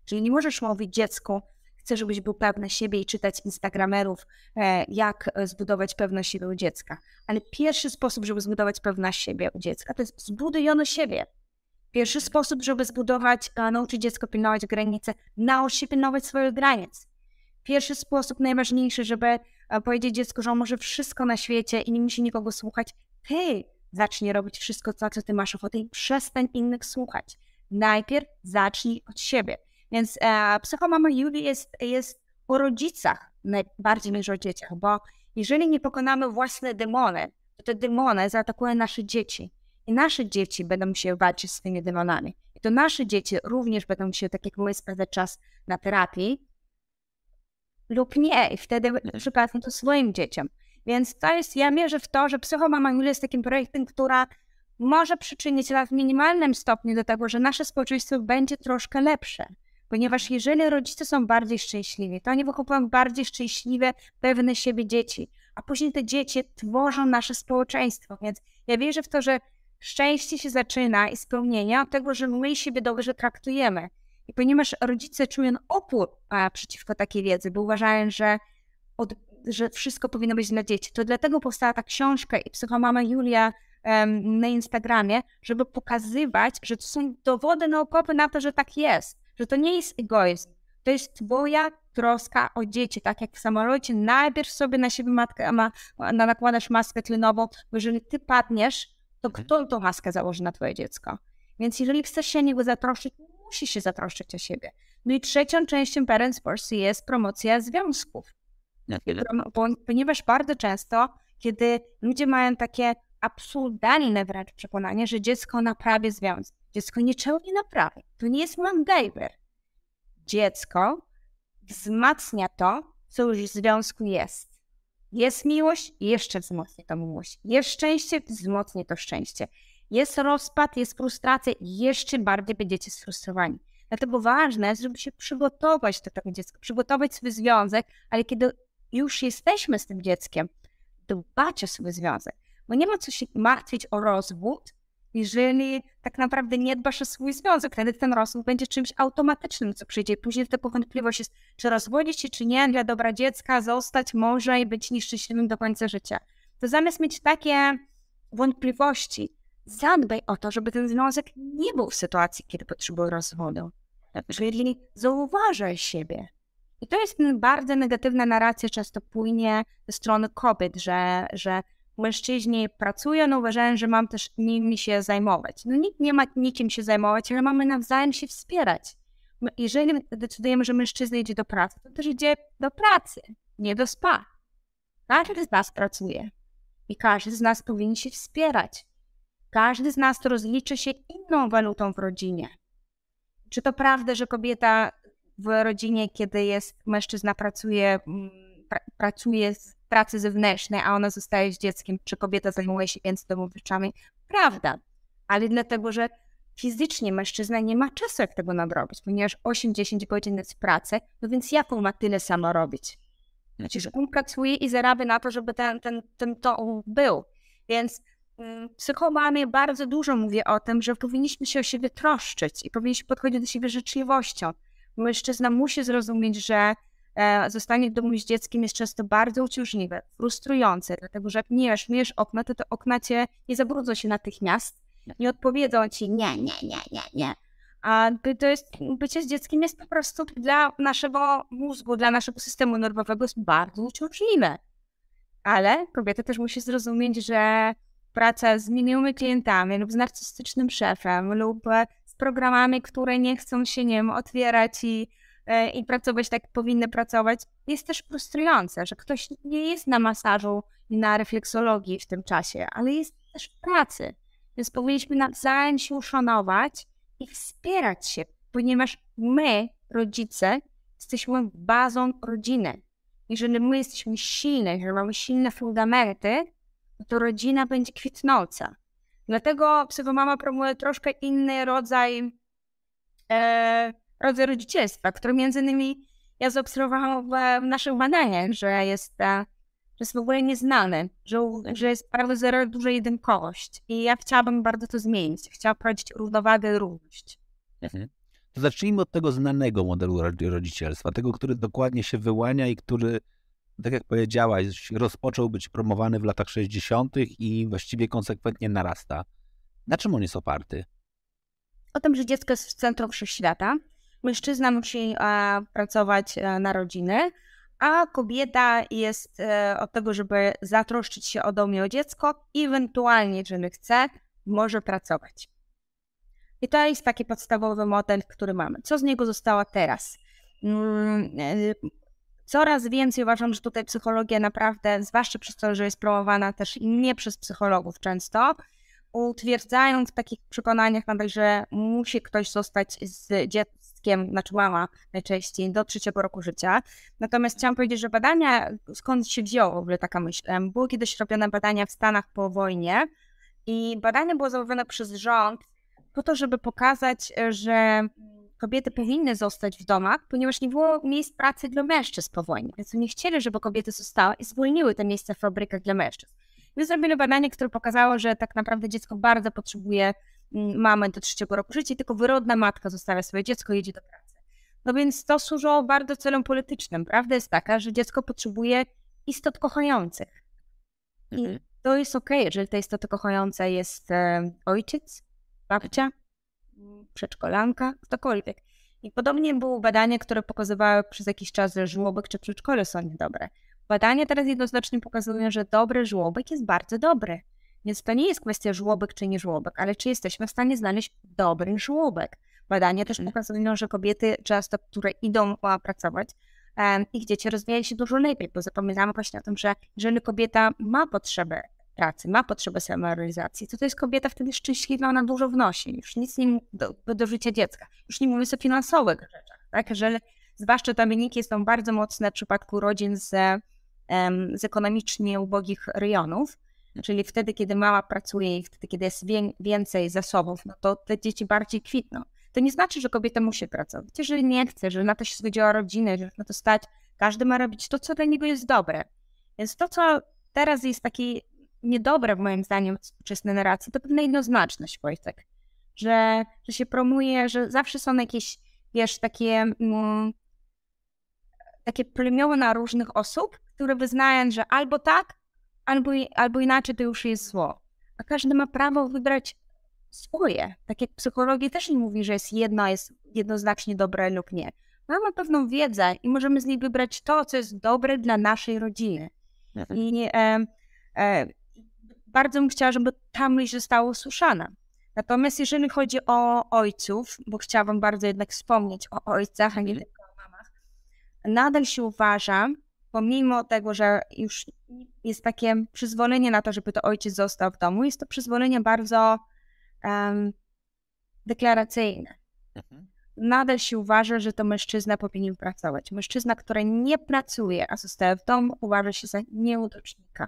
Czyli nie możesz mówić dziecku, chcę, żebyś był pewny siebie i czytać Instagramerów, e, jak e, zbudować pewność siebie u dziecka. Ale pierwszy sposób, żeby zbudować pewność siebie u dziecka, to jest zbuduj ono siebie. Pierwszy sposób, żeby zbudować, e, nauczyć dziecko pilnować granice, nauczyć się pilnować swoich granic. Pierwszy sposób, najważniejszy, żeby e, powiedzieć dziecku, że on może wszystko na świecie i nie musi nikogo słuchać. Ty zacznij robić wszystko, co, co ty masz ochotę i przestań innych słuchać. Najpierw zacznij od siebie. Więc e, psychomama Julii jest, jest o rodzicach bardziej niż o dzieciach, bo jeżeli nie pokonamy własne demony, to te demony zaatakują nasze dzieci. I nasze dzieci będą się bać z swoimi demonami. I to nasze dzieci również będą się, tak jak my, spędzać czas na terapii lub nie. I wtedy mhm. przypadną to swoim dzieciom. Więc to jest, ja mierzę w to, że Psychomama Julia jest takim projektem, która może przyczynić się w minimalnym stopniu do tego, że nasze społeczeństwo będzie troszkę lepsze. Ponieważ mhm. jeżeli rodzice są bardziej szczęśliwi, to oni wychowują bardziej szczęśliwe, pewne siebie dzieci, a później te dzieci tworzą nasze społeczeństwo. Więc ja wierzę w to, że szczęście się zaczyna i spełnienia od tego, że my siebie dobrze traktujemy. I ponieważ rodzice czują opór a, przeciwko takiej wiedzy, bo uważają, że, od, że wszystko powinno być dla dzieci, to dlatego powstała ta książka i psychomama Julia um, na Instagramie, żeby pokazywać, że to są dowody naukowe na to, że tak jest, że to nie jest egoizm, to jest twoja troska o dzieci, tak jak w samolocie, najpierw sobie na siebie matkę, ma, nakładasz maskę tlenową, bo jeżeli ty padniesz, to mhm. kto tą maskę założy na twoje dziecko? Więc jeżeli chcesz się o niego zatroszczyć, musisz się zatroszczyć o siebie. No i trzecią częścią Parents force jest promocja związków. ponieważ bardzo często, kiedy ludzie mają takie absurdalne wręcz przekonanie, że dziecko naprawia związek, dziecko niczego nie naprawi. To nie jest MacGyver. Dziecko wzmacnia to, co już w związku jest. Jest miłość, jeszcze wzmocni tą miłość. Jest szczęście, wzmocni to szczęście. Jest rozpad, jest frustracja, jeszcze bardziej będziecie sfrustrowani. Dlatego ważne, żeby się przygotować do tego dziecka, przygotować swój związek, ale kiedy już jesteśmy z tym dzieckiem, dbać o swój związek. Bo nie ma co się martwić o rozwód, jeżeli tak naprawdę nie dbasz o swój związek, wtedy ten rozwód będzie czymś automatycznym, co przyjdzie. Później wtedy wątpliwość jest, czy rozwodzić się, czy nie, dla dobra dziecka zostać może i być nieszczęśliwym do końca życia. To zamiast mieć takie wątpliwości, zadbaj o to, żeby ten związek nie był w sytuacji, kiedy potrzebuje rozwodu. Czyli zauważaj siebie. I to jest bardzo negatywna narracja, często płynie ze strony kobiet, że, że mężczyźni pracują, no uważają, że mam też nimi się zajmować. No nikt nie ma nikim się zajmować, ale mamy nawzajem się wspierać. Jeżeli decydujemy, że mężczyzna idzie do pracy, to też idzie do pracy, nie do spa. Każdy z nas pracuje i każdy z nas powinien się wspierać. Każdy z nas rozliczy się inną walutą w rodzinie. Czy to prawda, że kobieta w rodzinie, kiedy jest mężczyzna, pracuje mm, pracuje z pracy zewnętrznej, a ona zostaje z dzieckiem, czy kobieta zajmuje się więcej rzeczami, Prawda, ale dlatego, że fizycznie mężczyzna nie ma czasu, jak tego nadrobić, ponieważ 8-10 godzin jest pracy, no więc jaką ma tyle samo robić? Znaczy, że mhm. on pracuje i zarabia na to, żeby ten, ten, ten to był. Więc mm, psychomamie bardzo dużo mówię o tym, że powinniśmy się o siebie troszczyć i powinniśmy podchodzić do siebie życzliwością. Mężczyzna musi zrozumieć, że E, zostanie w domu z dzieckiem jest często bardzo uciążliwe, frustrujące, dlatego że jak nie myjesz okna, to te okna cię nie zabrudzą się natychmiast, tak. nie odpowiedzą ci nie, nie, nie, nie, nie. A to jest, bycie z dzieckiem jest po prostu dla naszego mózgu, dla naszego systemu nerwowego jest bardzo uciążliwe. Ale kobieta też musi zrozumieć, że praca z minionymi klientami lub z narcystycznym szefem lub z programami, które nie chcą się, nie wiem, otwierać i E, i pracować tak powinny pracować, jest też frustrujące, że ktoś nie jest na masażu i na refleksologii w tym czasie, ale jest też w pracy. Więc powinniśmy nawzajem się uszanować i wspierać się, ponieważ my, rodzice, jesteśmy bazą rodziny. Jeżeli my jesteśmy silni, jeżeli mamy silne fundamenty, to rodzina będzie kwitnąca. Dlatego psychomama promuje troszkę inny rodzaj e, rodzaj rodzicielstwa, który między innymi ja zaobserwowałam w naszych badaniach, że jest, e, że jest w ogóle nieznany, że, tak. że jest bardzo zero duża jedynkowość. I ja chciałabym bardzo to zmienić. Chciałabym prowadzić równowagę, równość. Mhm. To zacznijmy od tego znanego modelu rodzicielstwa, tego, który dokładnie się wyłania i który, tak jak powiedziałaś, rozpoczął być promowany w latach 60. i właściwie konsekwentnie narasta. Na czym on jest oparty? O tym, że dziecko jest w centrum wszechświata, świata Mężczyzna musi e, pracować e, na rodzinę, a kobieta jest e, od tego, żeby zatroszczyć się o dom i o dziecko, i ewentualnie, jeżeli chce, może pracować. I to jest taki podstawowy model, który mamy. Co z niego zostało teraz? Mm, coraz więcej uważam, że tutaj psychologia naprawdę, zwłaszcza przez to, że jest promowana też nie przez psychologów często, utwierdzając w takich przekonaniach nadal, że musi ktoś zostać z, dzieckiem, znaczy mama najczęściej, do trzeciego roku życia. Natomiast chciałam powiedzieć, że badania, skąd się wzięło w ogóle taka myśl? Były kiedyś robione badania w Stanach po wojnie i badanie było zrobione przez rząd po to, żeby pokazać, e, że kobiety powinny zostać w domach, ponieważ nie było miejsc pracy dla mężczyzn po wojnie. Więc nie chcieli, żeby kobiety zostały i zwolniły te miejsca w fabrykach dla mężczyzn. My zrobili badanie, które pokazało, że tak naprawdę dziecko bardzo potrzebuje Mm, mamy do trzeciego roku życia, tylko wyrodna matka zostawia swoje dziecko i jedzie do pracy. No więc to służyło bardzo celom politycznym. Prawda jest taka, że dziecko potrzebuje istot kochających. I mhm. to jest ok, jeżeli ta istota kochająca jest e, ojciec, babcia, mm, przedszkolanka, ktokolwiek. I podobnie było badanie, które pokazywało, przez jakiś czas, że żłobek czy przedszkole są niedobre. Badania teraz jednoznacznie pokazują, że dobry żłobek jest bardzo dobry. Więc to nie jest kwestia żłobek czy nie żłobek, ale czy jesteśmy w stanie znaleźć dobry żłobek. Badania też mhm. pokazują, że kobiety często, które idą pracować, ich dzieci rozwijają się dużo lepiej, bo zapominamy właśnie o tym, że jeżeli kobieta ma potrzebę pracy, ma potrzebę samorealizacji, to to jest kobieta wtedy szczęśliwa, ona dużo wnosi, już nic nie do, do życia dziecka. Już nie mówię o finansowych rzeczach, tak? Jeżeli, zwłaszcza te wyniki są bardzo mocne w przypadku rodzin z, z ekonomicznie ubogich rejonów, czyli wtedy, kiedy mała pracuje i wtedy, kiedy jest więcej zasobów, no to te dzieci bardziej kwitną. To nie znaczy, że kobieta musi pracować, jeżeli nie chce, że na to się zgodziła rodzina, że na to stać, każdy ma robić to, co dla niego jest dobre. Więc to, co teraz jest takie niedobre w moim zdaniem w współczesnej narracji, to pewna jednoznaczność, Wojtek. Że, że się promuje, że zawsze są jakieś, wiesz, takie, mm, takie plemiona różnych osób, które wyznają, że albo tak, albo, albo inaczej to już jest zło. A każdy ma prawo wybrać swoje. Tak jak psychologia też nie mówi, że jest jedno, jest jednoznacznie dobre lub nie. Mamy pewną wiedzę i możemy z niej wybrać to, co jest dobre dla naszej rodziny. Mhm. I e, e, bardzo bym chciała, żeby ta myśl została usłyszana. Natomiast jeżeli chodzi o ojców, bo chciałabym bardzo jednak wspomnieć o ojcach, a nie mhm. tylko o mamach, nadal się uważam, pomimo tego, że już jest takie przyzwolenie na to, żeby to ojciec został w domu, jest to przyzwolenie bardzo um, deklaracyjne. Mhm. Nadal się uważa, że to mężczyzna powinien pracować. Mężczyzna, który nie pracuje, a zostaje w domu, uważa się za nieudocznika.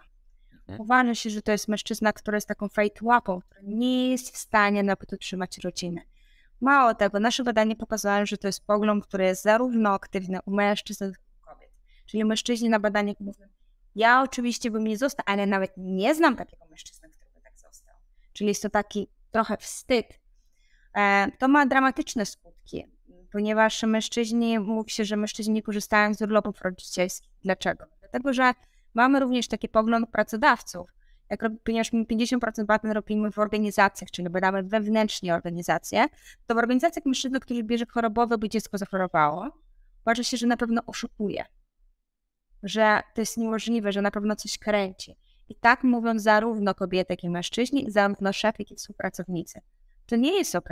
Mhm. Uważa się, że to jest mężczyzna, który jest taką łapą, który nie jest w stanie nawet utrzymać rodziny. Mało tego, nasze badanie pokazało, że to jest pogląd, który jest zarówno aktywny u mężczyzn, czyli mężczyźni na badaniach mówią, ja oczywiście bym nie został, ale nawet nie znam takiego mężczyzny, który by tak został. Czyli jest to taki trochę wstyd. E, to ma dramatyczne skutki, ponieważ mężczyźni, mówi się, że mężczyźni nie korzystają z urlopów rodzicielskich. Dlaczego? Dlatego, że mamy również taki pogląd pracodawców, jak, ponieważ 50% badań robimy w organizacjach, czyli badamy wewnętrznie organizacje, to w organizacjach mężczyzna, który bierze chorobowe, by dziecko zachorowało, uważa się, że na pewno oszukuje że to jest niemożliwe, że na pewno coś kręci. I tak mówią zarówno kobiety, jak i mężczyźni, zarówno szef, jak i współpracownicy. To nie jest ok.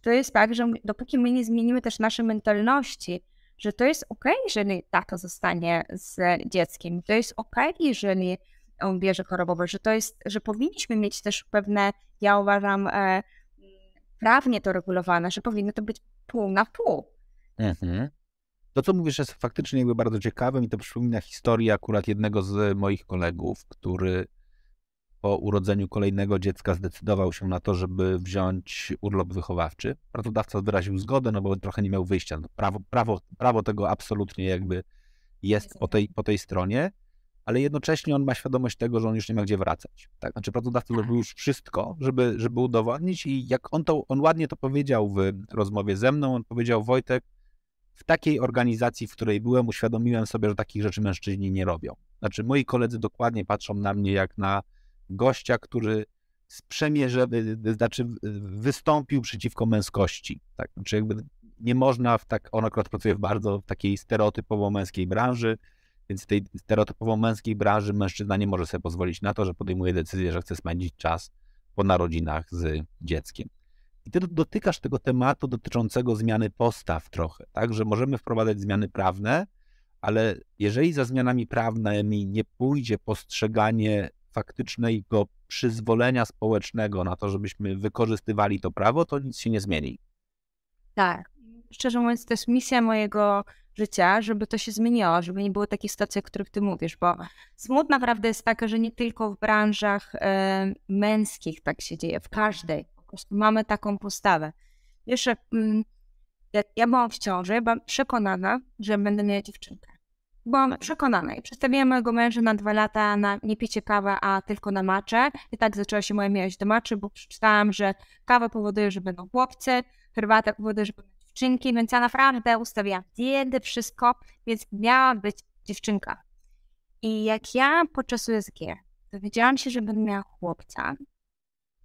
To jest tak, że dopóki my nie zmienimy też naszej mentalności, że to jest ok, jeżeli tato zostanie z dzieckiem, to jest ok, jeżeli on bierze chorobowe, że to jest, że powinniśmy mieć też pewne, ja uważam, e, prawnie to regulowane, że powinno to być pół na pół. Mhm. To, co mówisz, jest faktycznie jakby bardzo ciekawe i to przypomina historię akurat jednego z moich kolegów, który po urodzeniu kolejnego dziecka zdecydował się na to, żeby wziąć urlop wychowawczy. Pracodawca wyraził zgodę, no bo trochę nie miał wyjścia. No, prawo, prawo, prawo tego absolutnie jakby jest po tej, po tej stronie, ale jednocześnie on ma świadomość tego, że on już nie ma gdzie wracać. Tak? Znaczy pracodawca zrobił już wszystko, żeby, żeby udowodnić i jak on to, on ładnie to powiedział w rozmowie ze mną, on powiedział Wojtek, w takiej organizacji, w której byłem, uświadomiłem sobie, że takich rzeczy mężczyźni nie robią. Znaczy, moi koledzy dokładnie patrzą na mnie jak na gościa, który przemierze, znaczy wystąpił przeciwko męskości. Tak? Znaczy jakby nie można w tak, on akurat pracuje w bardzo takiej stereotypowo męskiej branży, więc w tej stereotypowo męskiej branży mężczyzna nie może sobie pozwolić na to, że podejmuje decyzję, że chce spędzić czas po narodzinach z dzieckiem. I ty dotykasz tego tematu dotyczącego zmiany postaw trochę, tak, że możemy wprowadzać zmiany prawne, ale jeżeli za zmianami prawnymi nie pójdzie postrzeganie faktycznego przyzwolenia społecznego na to, żebyśmy wykorzystywali to prawo, to nic się nie zmieni. Tak. Szczerze mówiąc, to jest misja mojego życia, żeby to się zmieniło, żeby nie było takich sytuacji, o których ty mówisz, bo smutna prawda jest taka, że nie tylko w branżach y, męskich tak się dzieje, w każdej prostu mamy taką postawę. Jeszcze mm, ja byłam w ciąży, byłam przekonana, że będę miała dziewczynkę. Byłam przekonana i przedstawiłam mojego męża na dwa lata na nie picie kawy, a tylko na macze. I tak zaczęła się moja miłość do maczy, bo przeczytałam, że kawa powoduje, że będą chłopcy, herbata powoduje, że będą dziewczynki, więc ja naprawdę ustawiałam diety, wszystko, więc miała być dziewczynka. I jak ja podczas USG dowiedziałam się, że będę miała chłopca,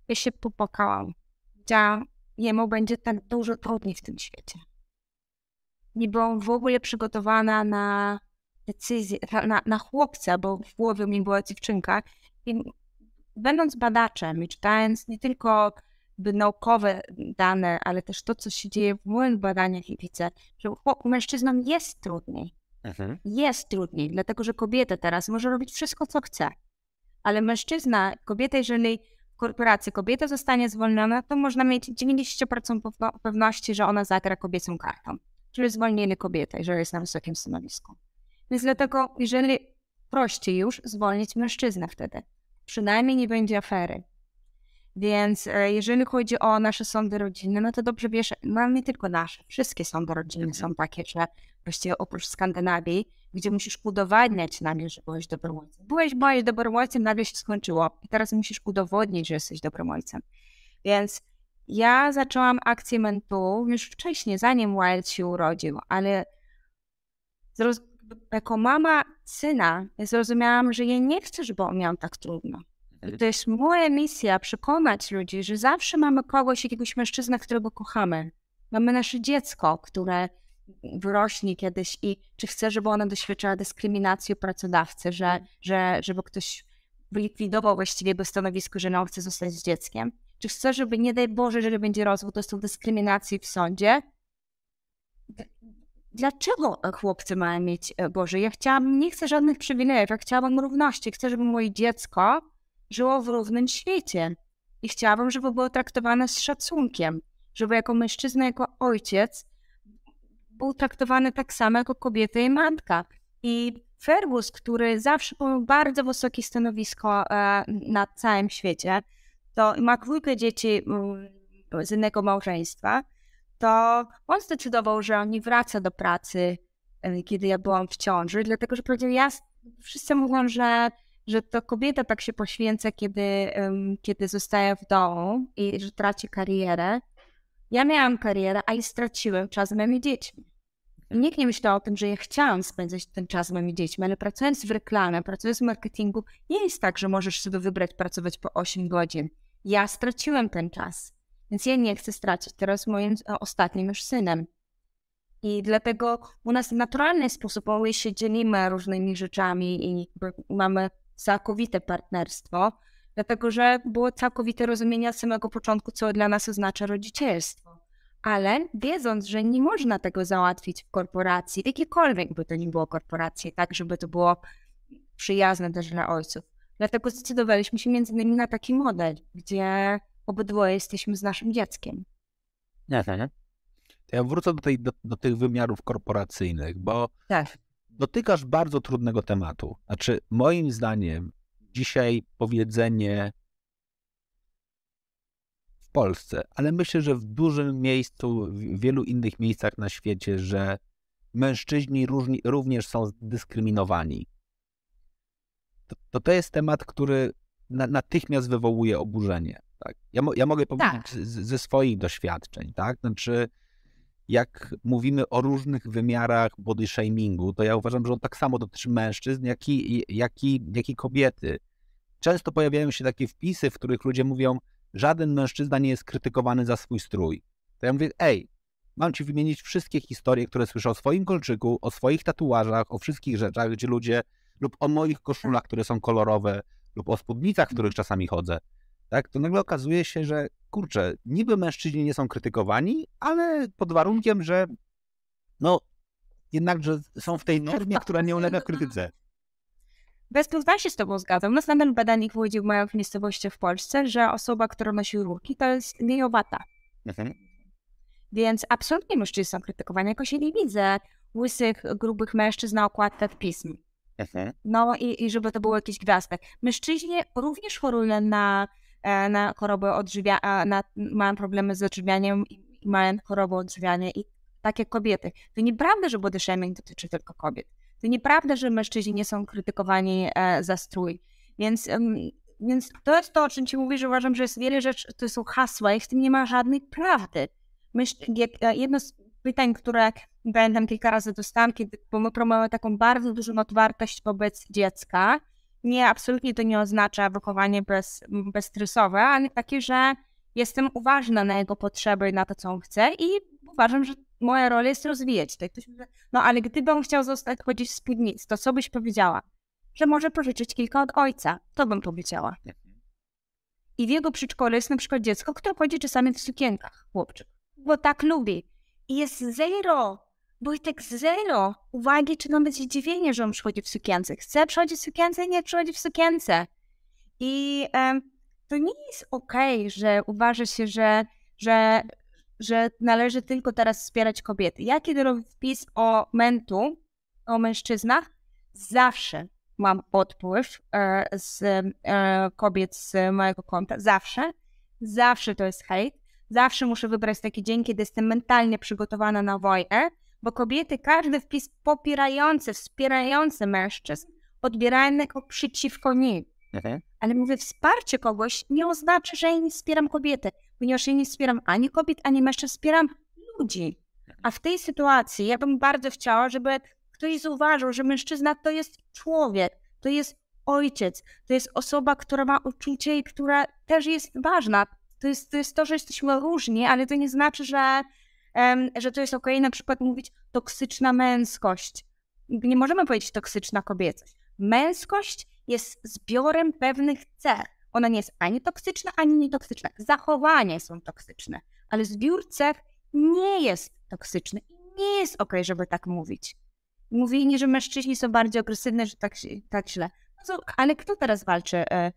ja się popłakałam. Wiedziałam, jemu będzie tak dużo trudniej w tym świecie. Nie byłam w ogóle przygotowana na decyzję, na, na chłopca, bo w głowie mi była dziewczynka. I będąc badaczem i czytając nie tylko naukowe dane, ale też to, co się dzieje w moich badaniach i widzę, że chłop, mężczyznom jest trudniej. Mhm. Jest trudniej, dlatego że kobieta teraz może robić wszystko, co chce. Ale mężczyzna, kobieta, jeżeli korporacji kobieta zostanie zwolniona, to można mieć 90% pewności, że ona zagra kobiecą kartą. Czyli zwolnienie kobiety, jeżeli jest na wysokim stanowisku. Więc dlatego, jeżeli prościej już zwolnić mężczyznę wtedy, przynajmniej nie będzie afery. Więc e, jeżeli chodzi o nasze sądy rodzinne, no to dobrze wiesz, no nie tylko nasze, wszystkie sądy rodzinne są mhm. takie, że właściwie oprócz Skandynawii gdzie musisz udowadniać nagle, że byłeś dobrym ojcem. Byłeś moim dobrym ojcem, nagle się skończyło i teraz musisz udowodnić, że jesteś dobrym ojcem. Więc ja zaczęłam akcję mentu już wcześniej, zanim Wild się urodził, ale zroz... jako mama syna zrozumiałam, że jej nie chcę, żeby on miał tak trudno. Mhm. to jest moja misja przekonać ludzi, że zawsze mamy kogoś, jakiegoś mężczyznę, którego kochamy. Mamy nasze dziecko, które wyrośnie kiedyś i czy chce, żeby ona doświadczała dyskryminacji pracodawcy, że, mm. że żeby ktoś likwidował właściwie jego stanowisko, że ona chce zostać z dzieckiem. Czy chce, żeby nie daj Boże, jeżeli będzie rozwód, to to dyskryminacji w sądzie? Dlaczego chłopcy mają mieć e, Boże? Ja chciałam, nie chcę żadnych przywilejów, ja chciałabym równości. Chcę, żeby moje dziecko żyło w równym świecie. I chciałabym, żeby było traktowane z szacunkiem, żeby jako mężczyzna, jako ojciec był traktowany tak samo jako kobieta i matka. I Fergus, który zawsze pełnił bardzo wysokie stanowisko e, na całym świecie, to ma dwójkę dzieci mm, z innego małżeństwa, to on zdecydował, że on nie wraca do pracy, e, kiedy ja byłam w ciąży, dlatego że powiedział, ja wszyscy mówią, że, że to kobieta tak się poświęca, kiedy, kiedy zostaje w domu i że traci karierę, ja miałam karierę, a i straciłem czas z moimi dziećmi. nikt nie myślał o tym, że ja chciałam spędzać ten czas z moimi dziećmi, ale pracując w reklamie, pracując w marketingu, nie jest tak, że możesz sobie wybrać pracować po 8 godzin. Ja straciłem ten czas, więc ja nie chcę stracić teraz moim e, ostatnim już synem. I dlatego u nas w naturalny sposób my się dzielimy różnymi rzeczami i mamy całkowite partnerstwo, dlatego że było całkowite rozumienie od samego początku, co dla nas oznacza rodzicielstwo. Ale wiedząc, że nie można tego załatwić w korporacji, jakiekolwiek by to nie było korporacje, tak, żeby to było przyjazne też dla ojców. Dlatego zdecydowaliśmy się między innymi na taki model, gdzie obydwoje jesteśmy z naszym dzieckiem. To ja wrócę do, tej, do, do tych wymiarów korporacyjnych, bo tak. dotykasz bardzo trudnego tematu. Znaczy, moim zdaniem, dzisiaj powiedzenie w Polsce, ale myślę, że w dużym miejscu, w wielu innych miejscach na świecie, że mężczyźni różni, również są dyskryminowani. To, to, to jest temat, który na, natychmiast wywołuje oburzenie. Tak? Ja, mo, ja mogę tak. powiedzieć tak. z, ze swoich doświadczeń, tak? Znaczy, jak mówimy o różnych wymiarach body shamingu, to ja uważam, że on tak samo dotyczy mężczyzn, jak i, jak i, jak i kobiety. Często pojawiają się takie wpisy, w których ludzie mówią, żaden mężczyzna nie jest krytykowany za swój strój. To ja mówię, ej, mam ci wymienić wszystkie historie, które słyszę o swoim kolczyku, o swoich tatuażach, o wszystkich rzeczach, gdzie ludzie, lub o moich koszulach, które są kolorowe, lub o spódnicach, w których czasami chodzę tak, to nagle okazuje się, że kurczę, niby mężczyźni nie są krytykowani, ale pod warunkiem, że no jednakże są w tej normie, tak. która nie ulega krytyce. Bez pozwolenia się z Tobą zgadzam. Na no, samym badaniu powiedział w małych miejscowościach w Polsce, że osoba, która nosi rurki, to jest gejowata. Mhm. Więc absolutnie mężczyźni są krytykowani, jako się nie widzę łysych, grubych mężczyzn na w pism. Mhm. No i, i żeby to było jakieś gwiazdek. Mężczyźni również chorują na E, na choroby odżywia, na, mają problemy z odżywianiem i mają chorobę odżywiania i tak jak kobiety. To nieprawda, że body shaming dotyczy tylko kobiet. To nieprawda, że mężczyźni nie są krytykowani e, za strój. Więc, więc to jest to, o czym ci mówię, że uważam, że jest wiele rzeczy, to są hasła i w tym nie ma żadnej prawdy. E, jedno z pytań, które pamiętam kilka razy dostałam, kiedy, bo my promujemy taką bardzo dużą otwartość wobec dziecka, nie, absolutnie to nie oznacza wychowanie bez, mm, bezstresowe, ale takie, że jestem uważna na jego potrzeby, na to, co on chce i uważam, że moja rola jest rozwijać Ktoś mówi, no ale gdyby on chciał zostać chodzić w spódnicy, to co byś powiedziała? Że może pożyczyć kilka od ojca. To bym powiedziała. I w jego przedszkolu jest na przykład dziecko, które chodzi czasami w sukienkach, chłopczyk, bo tak lubi. I jest zero były tak zero uwagi, czy być zdziwienie, że on przychodzi w sukience. Chce przychodzić w sukience, nie przychodzi w sukience. I to nie jest okej, okay, że uważa się, że, że, że należy tylko teraz wspierać kobiety. Ja kiedy robię wpis o mentu, o mężczyznach, zawsze mam odpływ e, z e, kobiet z mojego konta. Zawsze. Zawsze to jest hejt. Zawsze muszę wybrać taki dzień, kiedy jestem mentalnie przygotowana na wojnę, bo kobiety każdy wpis popierający, wspierający mężczyzn odbierałem jako przeciwko nim. Mhm. Ale mówię, wsparcie kogoś nie oznacza, że ja nie wspieram kobiety, ponieważ ja nie wspieram ani kobiet, ani mężczyzn, wspieram ludzi. A w tej sytuacji ja bym bardzo chciała, żeby ktoś zauważył, że mężczyzna to jest człowiek, to jest ojciec, to jest osoba, która ma uczucie i która też jest ważna. To jest to, jest to że jesteśmy różni, ale to nie znaczy, że że to jest ok, na przykład mówić toksyczna męskość. Nie możemy powiedzieć toksyczna kobiecość. Męskość jest zbiorem pewnych cech. Ona nie jest ani toksyczna, ani nietoksyczna. Zachowania są toksyczne, ale zbiór cech nie jest toksyczny i nie jest ok, żeby tak mówić. Mówienie, że mężczyźni są bardziej agresywni, że tak, tak źle. No, ale kto teraz walczy e,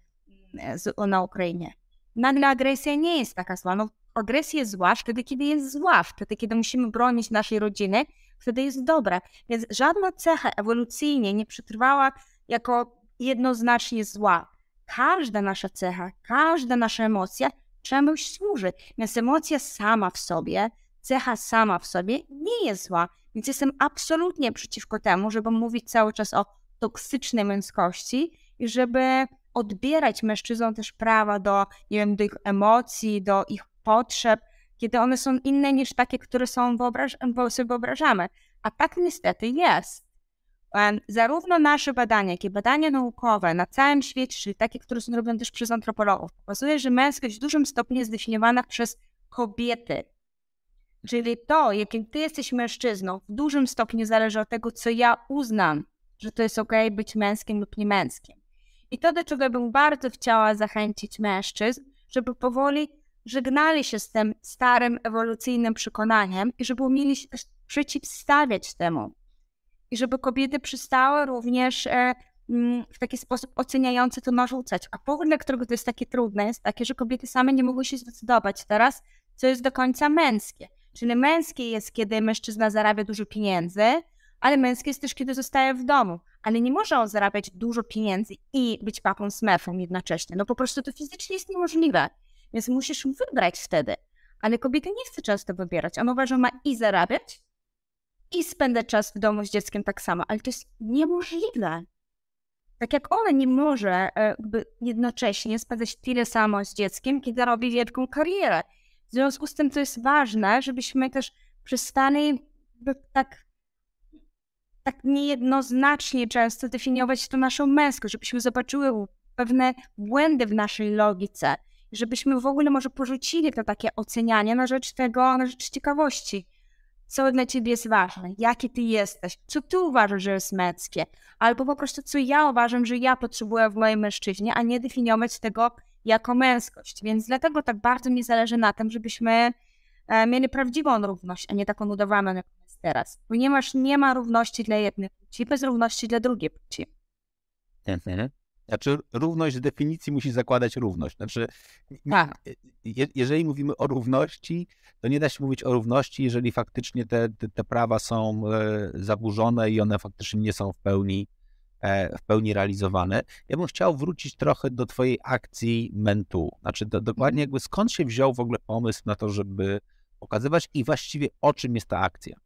z, na Ukrainie? Nagle agresja nie jest taka zła. No, agresja jest zła wtedy, kiedy jest zła, wtedy, kiedy musimy bronić naszej rodziny, wtedy jest dobra. Więc żadna cecha ewolucyjnie nie przetrwała jako jednoznacznie zła. Każda nasza cecha, każda nasza emocja czemuś służy. Więc emocja sama w sobie, cecha sama w sobie nie jest zła. Więc jestem absolutnie przeciwko temu, żeby mówić cały czas o toksycznej męskości i żeby odbierać mężczyznom też prawa do, nie wiem, do ich emocji, do ich potrzeb, kiedy one są inne niż takie, które są wyobraż sobie wyobrażamy. A tak niestety jest. Zarówno nasze badania, jak i badania naukowe na całym świecie, czyli takie, które są robione też przez antropologów, pokazuje, że męskość w dużym stopniu jest zdefiniowana przez kobiety. Czyli to, jakim ty jesteś mężczyzną, w dużym stopniu zależy od tego, co ja uznam, że to jest ok być męskim lub niemęskim. I to, do czego bym bardzo chciała zachęcić mężczyzn, żeby powoli żegnali się z tym starym ewolucyjnym przekonaniem i żeby umieli się też przeciwstawiać temu. I żeby kobiety przestały również e, mm, w taki sposób oceniający to narzucać. A powód, dla którego to jest takie trudne, jest takie, że kobiety same nie mogły się zdecydować teraz, co jest do końca męskie. Czyli męskie jest, kiedy mężczyzna zarabia dużo pieniędzy, ale męskie jest też, kiedy zostaje w domu. Ale nie może on zarabiać dużo pieniędzy i być papą smefem jednocześnie. No po prostu to fizycznie jest niemożliwe. Więc musisz wybrać wtedy. Ale kobieta nie chce często wybierać. Ona uważa, że ma i zarabiać, i spędzać czas w domu z dzieckiem tak samo. Ale to jest niemożliwe. Tak jak ona nie może e, jakby jednocześnie spędzać tyle samo z dzieckiem, kiedy robi wielką karierę. W związku z tym to jest ważne, żebyśmy też przestali tak, tak niejednoznacznie często definiować to naszą męskość, żebyśmy zobaczyły pewne błędy w naszej logice żebyśmy w ogóle może porzucili to takie ocenianie na rzecz tego, na rzecz ciekawości. Co dla ciebie jest ważne? Jakie ty jesteś? Co ty uważasz, że jest męskie? Albo po prostu, co ja uważam, że ja potrzebuję w moim mężczyźnie, a nie definiować tego jako męskość. Więc dlatego tak bardzo mi zależy na tym, żebyśmy e, mieli prawdziwą równość, a nie taką udawaną, jak jest teraz. Ponieważ nie ma równości dla jednej płci, bez równości dla drugiej płci. Mhm. Znaczy, równość z definicji musi zakładać równość. Znaczy, tak. e, je, jeżeli mówimy o równości, to nie da się mówić o równości, jeżeli faktycznie te, te, te prawa są e, zaburzone i one faktycznie nie są w pełni, e, w pełni realizowane. Ja bym chciał wrócić trochę do Twojej akcji Mentu. Znaczy, do, dokładnie jakby skąd się wziął w ogóle pomysł na to, żeby pokazywać i właściwie o czym jest ta akcja?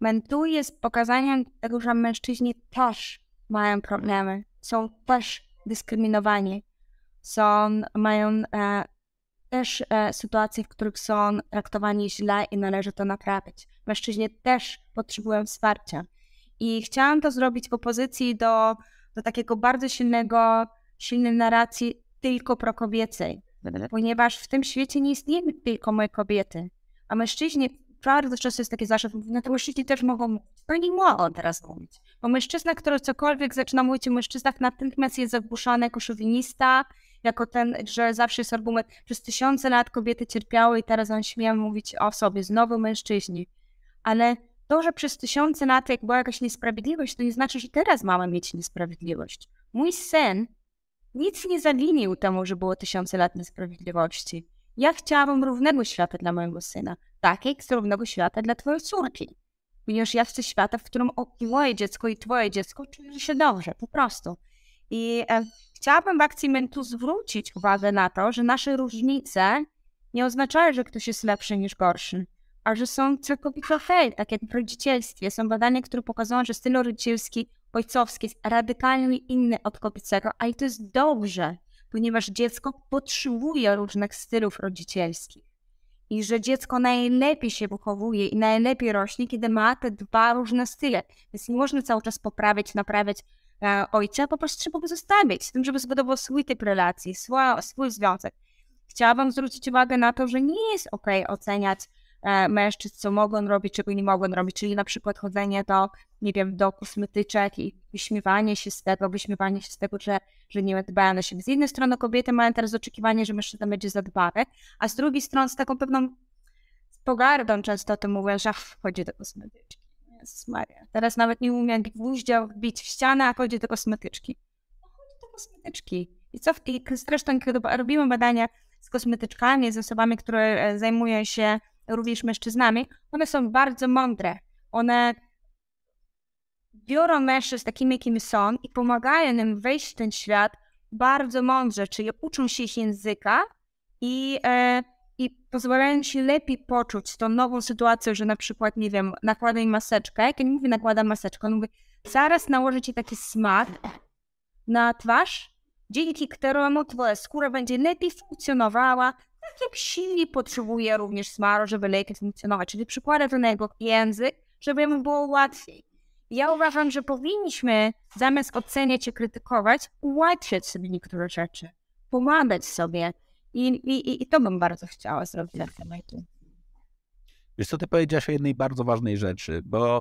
Mentu jest pokazaniem tego, że mężczyźni też mają problemy są też dyskryminowani, są, mają e, też e, sytuacje, w których są traktowani źle i należy to naprawić. Mężczyźni też potrzebują wsparcia. I chciałam to zrobić w opozycji do, do takiego bardzo silnego, silnej narracji tylko prokobiecej, ponieważ w tym świecie nie istnieją tylko moje kobiety, a mężczyźni bardzo często jest takie zawsze, no to mężczyźni też mogą mówić. To no nie mogą teraz mówić. Bo mężczyzna, który cokolwiek zaczyna mówić o mężczyznach, natychmiast jest zagłuszany jako szowinista, jako ten, że zawsze jest argument, przez tysiące lat kobiety cierpiały i teraz on śmiał mówić o sobie, znowu mężczyźni. Ale to, że przez tysiące lat, jak była jakaś niesprawiedliwość, to nie znaczy, że teraz mamy mieć niesprawiedliwość. Mój sen nic nie zawinił temu, że było tysiące lat niesprawiedliwości. Ja chciałabym równego świata dla mojego syna takiej, z równego świata dla twojej córki. Ponieważ ja chcę świata, w którym moje dziecko i twoje dziecko czuje się dobrze, po prostu. I e, chciałabym w akcji Mentu zwrócić uwagę na to, że nasze różnice nie oznaczają, że ktoś jest lepszy niż gorszy, a że są całkowicie hej, tak jak w rodzicielstwie. Są badania, które pokazują, że styl rodzicielski, ojcowski jest radykalnie inny od kobiecego, ale to jest dobrze, ponieważ dziecko potrzebuje różnych stylów rodzicielskich i że dziecko najlepiej się wychowuje i najlepiej rośnie, kiedy ma te dwa różne style. Więc nie można cały czas poprawiać, naprawiać e, ojca, po prostu trzeba go zostawić, z tym, żeby zbudował swój typ relacji, swój, swój związek. Chciałabym zwrócić uwagę na to, że nie jest ok oceniać E, mężczyzn, co mogą robić, czego nie mogą robić, czyli na przykład chodzenie do, nie wiem, do kosmetyczek i wyśmiewanie się z tego, wyśmiewanie się z tego, że, że nie dbają na siebie. Z jednej strony kobiety mają teraz oczekiwanie, że mężczyzna będzie zadbany, a z drugiej strony z taką pewną pogardą często o tym mówią, że chodzi do kosmetyczki. Jezus Maria. Teraz nawet nie umiem gwoździa wbić w ścianę, a chodzi do kosmetyczki. No, chodzi do kosmetyczki. I co w, i zresztą, kiedy robimy badania z kosmetyczkami, z osobami, które e, zajmują się również mężczyznami, one są bardzo mądre. One biorą mężczyzn takimi, jakimi są i pomagają im wejść w ten świat bardzo mądrze, czyli uczą się ich języka i, e, i pozwalają się lepiej poczuć tą nową sytuację, że na przykład, nie wiem, nakładaj maseczkę. Jak ja nie mówię nakładam maseczkę, on mówi, zaraz nałożę ci taki smak na twarz, dzięki któremu twoja skóra będzie lepiej funkcjonowała, tak jak silnie potrzebuje również smaru, żeby leki funkcjonować. Czyli przykłada to na jego język, żeby mu było łatwiej. Ja uważam, że powinniśmy zamiast oceniać i krytykować, ułatwiać sobie niektóre rzeczy, pomagać sobie. I, i, i to bym bardzo chciała zrobić na tematu. Wiesz co, ty powiedziałaś o jednej bardzo ważnej rzeczy, bo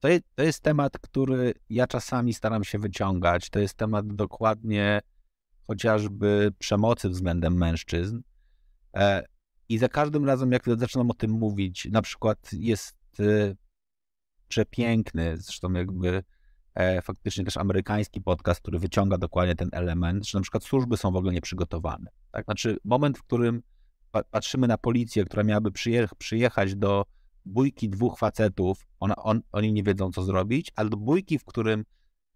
to to jest temat, który ja czasami staram się wyciągać. To jest temat dokładnie chociażby przemocy względem mężczyzn. E, I za każdym razem, jak zaczynam o tym mówić, na przykład jest e, przepiękny, zresztą jakby e, faktycznie też amerykański podcast, który wyciąga dokładnie ten element, że na przykład służby są w ogóle nieprzygotowane. Tak? Znaczy moment, w którym patrzymy na policję, która miałaby przyjechać do bójki dwóch facetów, on, oni nie wiedzą, co zrobić, ale do bójki, w którym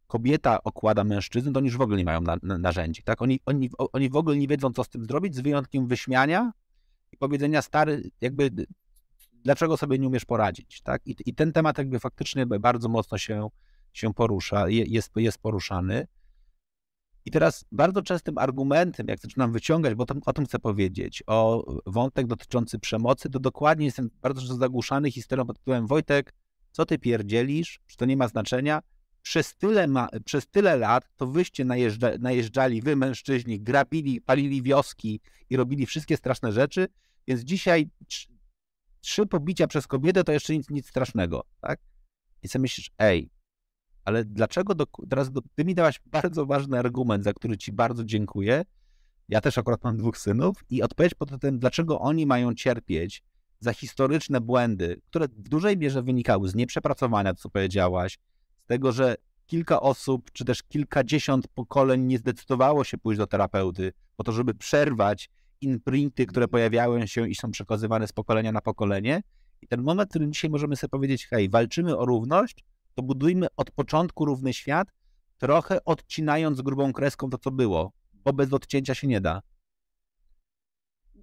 kobieta okłada mężczyzn, to oni już w ogóle nie mają na, na, narzędzi. Tak? Oni, oni, oni w ogóle nie wiedzą, co z tym zrobić, z wyjątkiem wyśmiania i powiedzenia, stary, jakby dlaczego sobie nie umiesz poradzić. Tak? I, i ten temat jakby faktycznie bardzo mocno się, się porusza, jest, jest poruszany. I teraz bardzo częstym argumentem, jak zaczynam wyciągać, bo to, o tym chcę powiedzieć, o wątek dotyczący przemocy, to dokładnie jestem bardzo często zagłuszany historią pod tytułem Wojtek, co ty pierdzielisz, czy to nie ma znaczenia? przez tyle, ma, przez tyle lat to wyście najeżdża, najeżdżali, wy mężczyźni, grabili, palili wioski i robili wszystkie straszne rzeczy, więc dzisiaj trzy, trzy pobicia przez kobietę to jeszcze nic, nic strasznego, tak? I sobie myślisz, ej, ale dlaczego, do, teraz do, ty mi dałaś bardzo ważny argument, za który ci bardzo dziękuję, ja też akurat mam dwóch synów i odpowiedź pod tym, dlaczego oni mają cierpieć za historyczne błędy, które w dużej mierze wynikały z nieprzepracowania, co powiedziałaś, z tego, że kilka osób, czy też kilkadziesiąt pokoleń nie zdecydowało się pójść do terapeuty, po to, żeby przerwać imprinty, które mhm. pojawiają się i są przekazywane z pokolenia na pokolenie. I ten moment, w którym dzisiaj możemy sobie powiedzieć, hej, walczymy o równość, to budujmy od początku równy świat, trochę odcinając grubą kreską to, co było, bo bez odcięcia się nie da.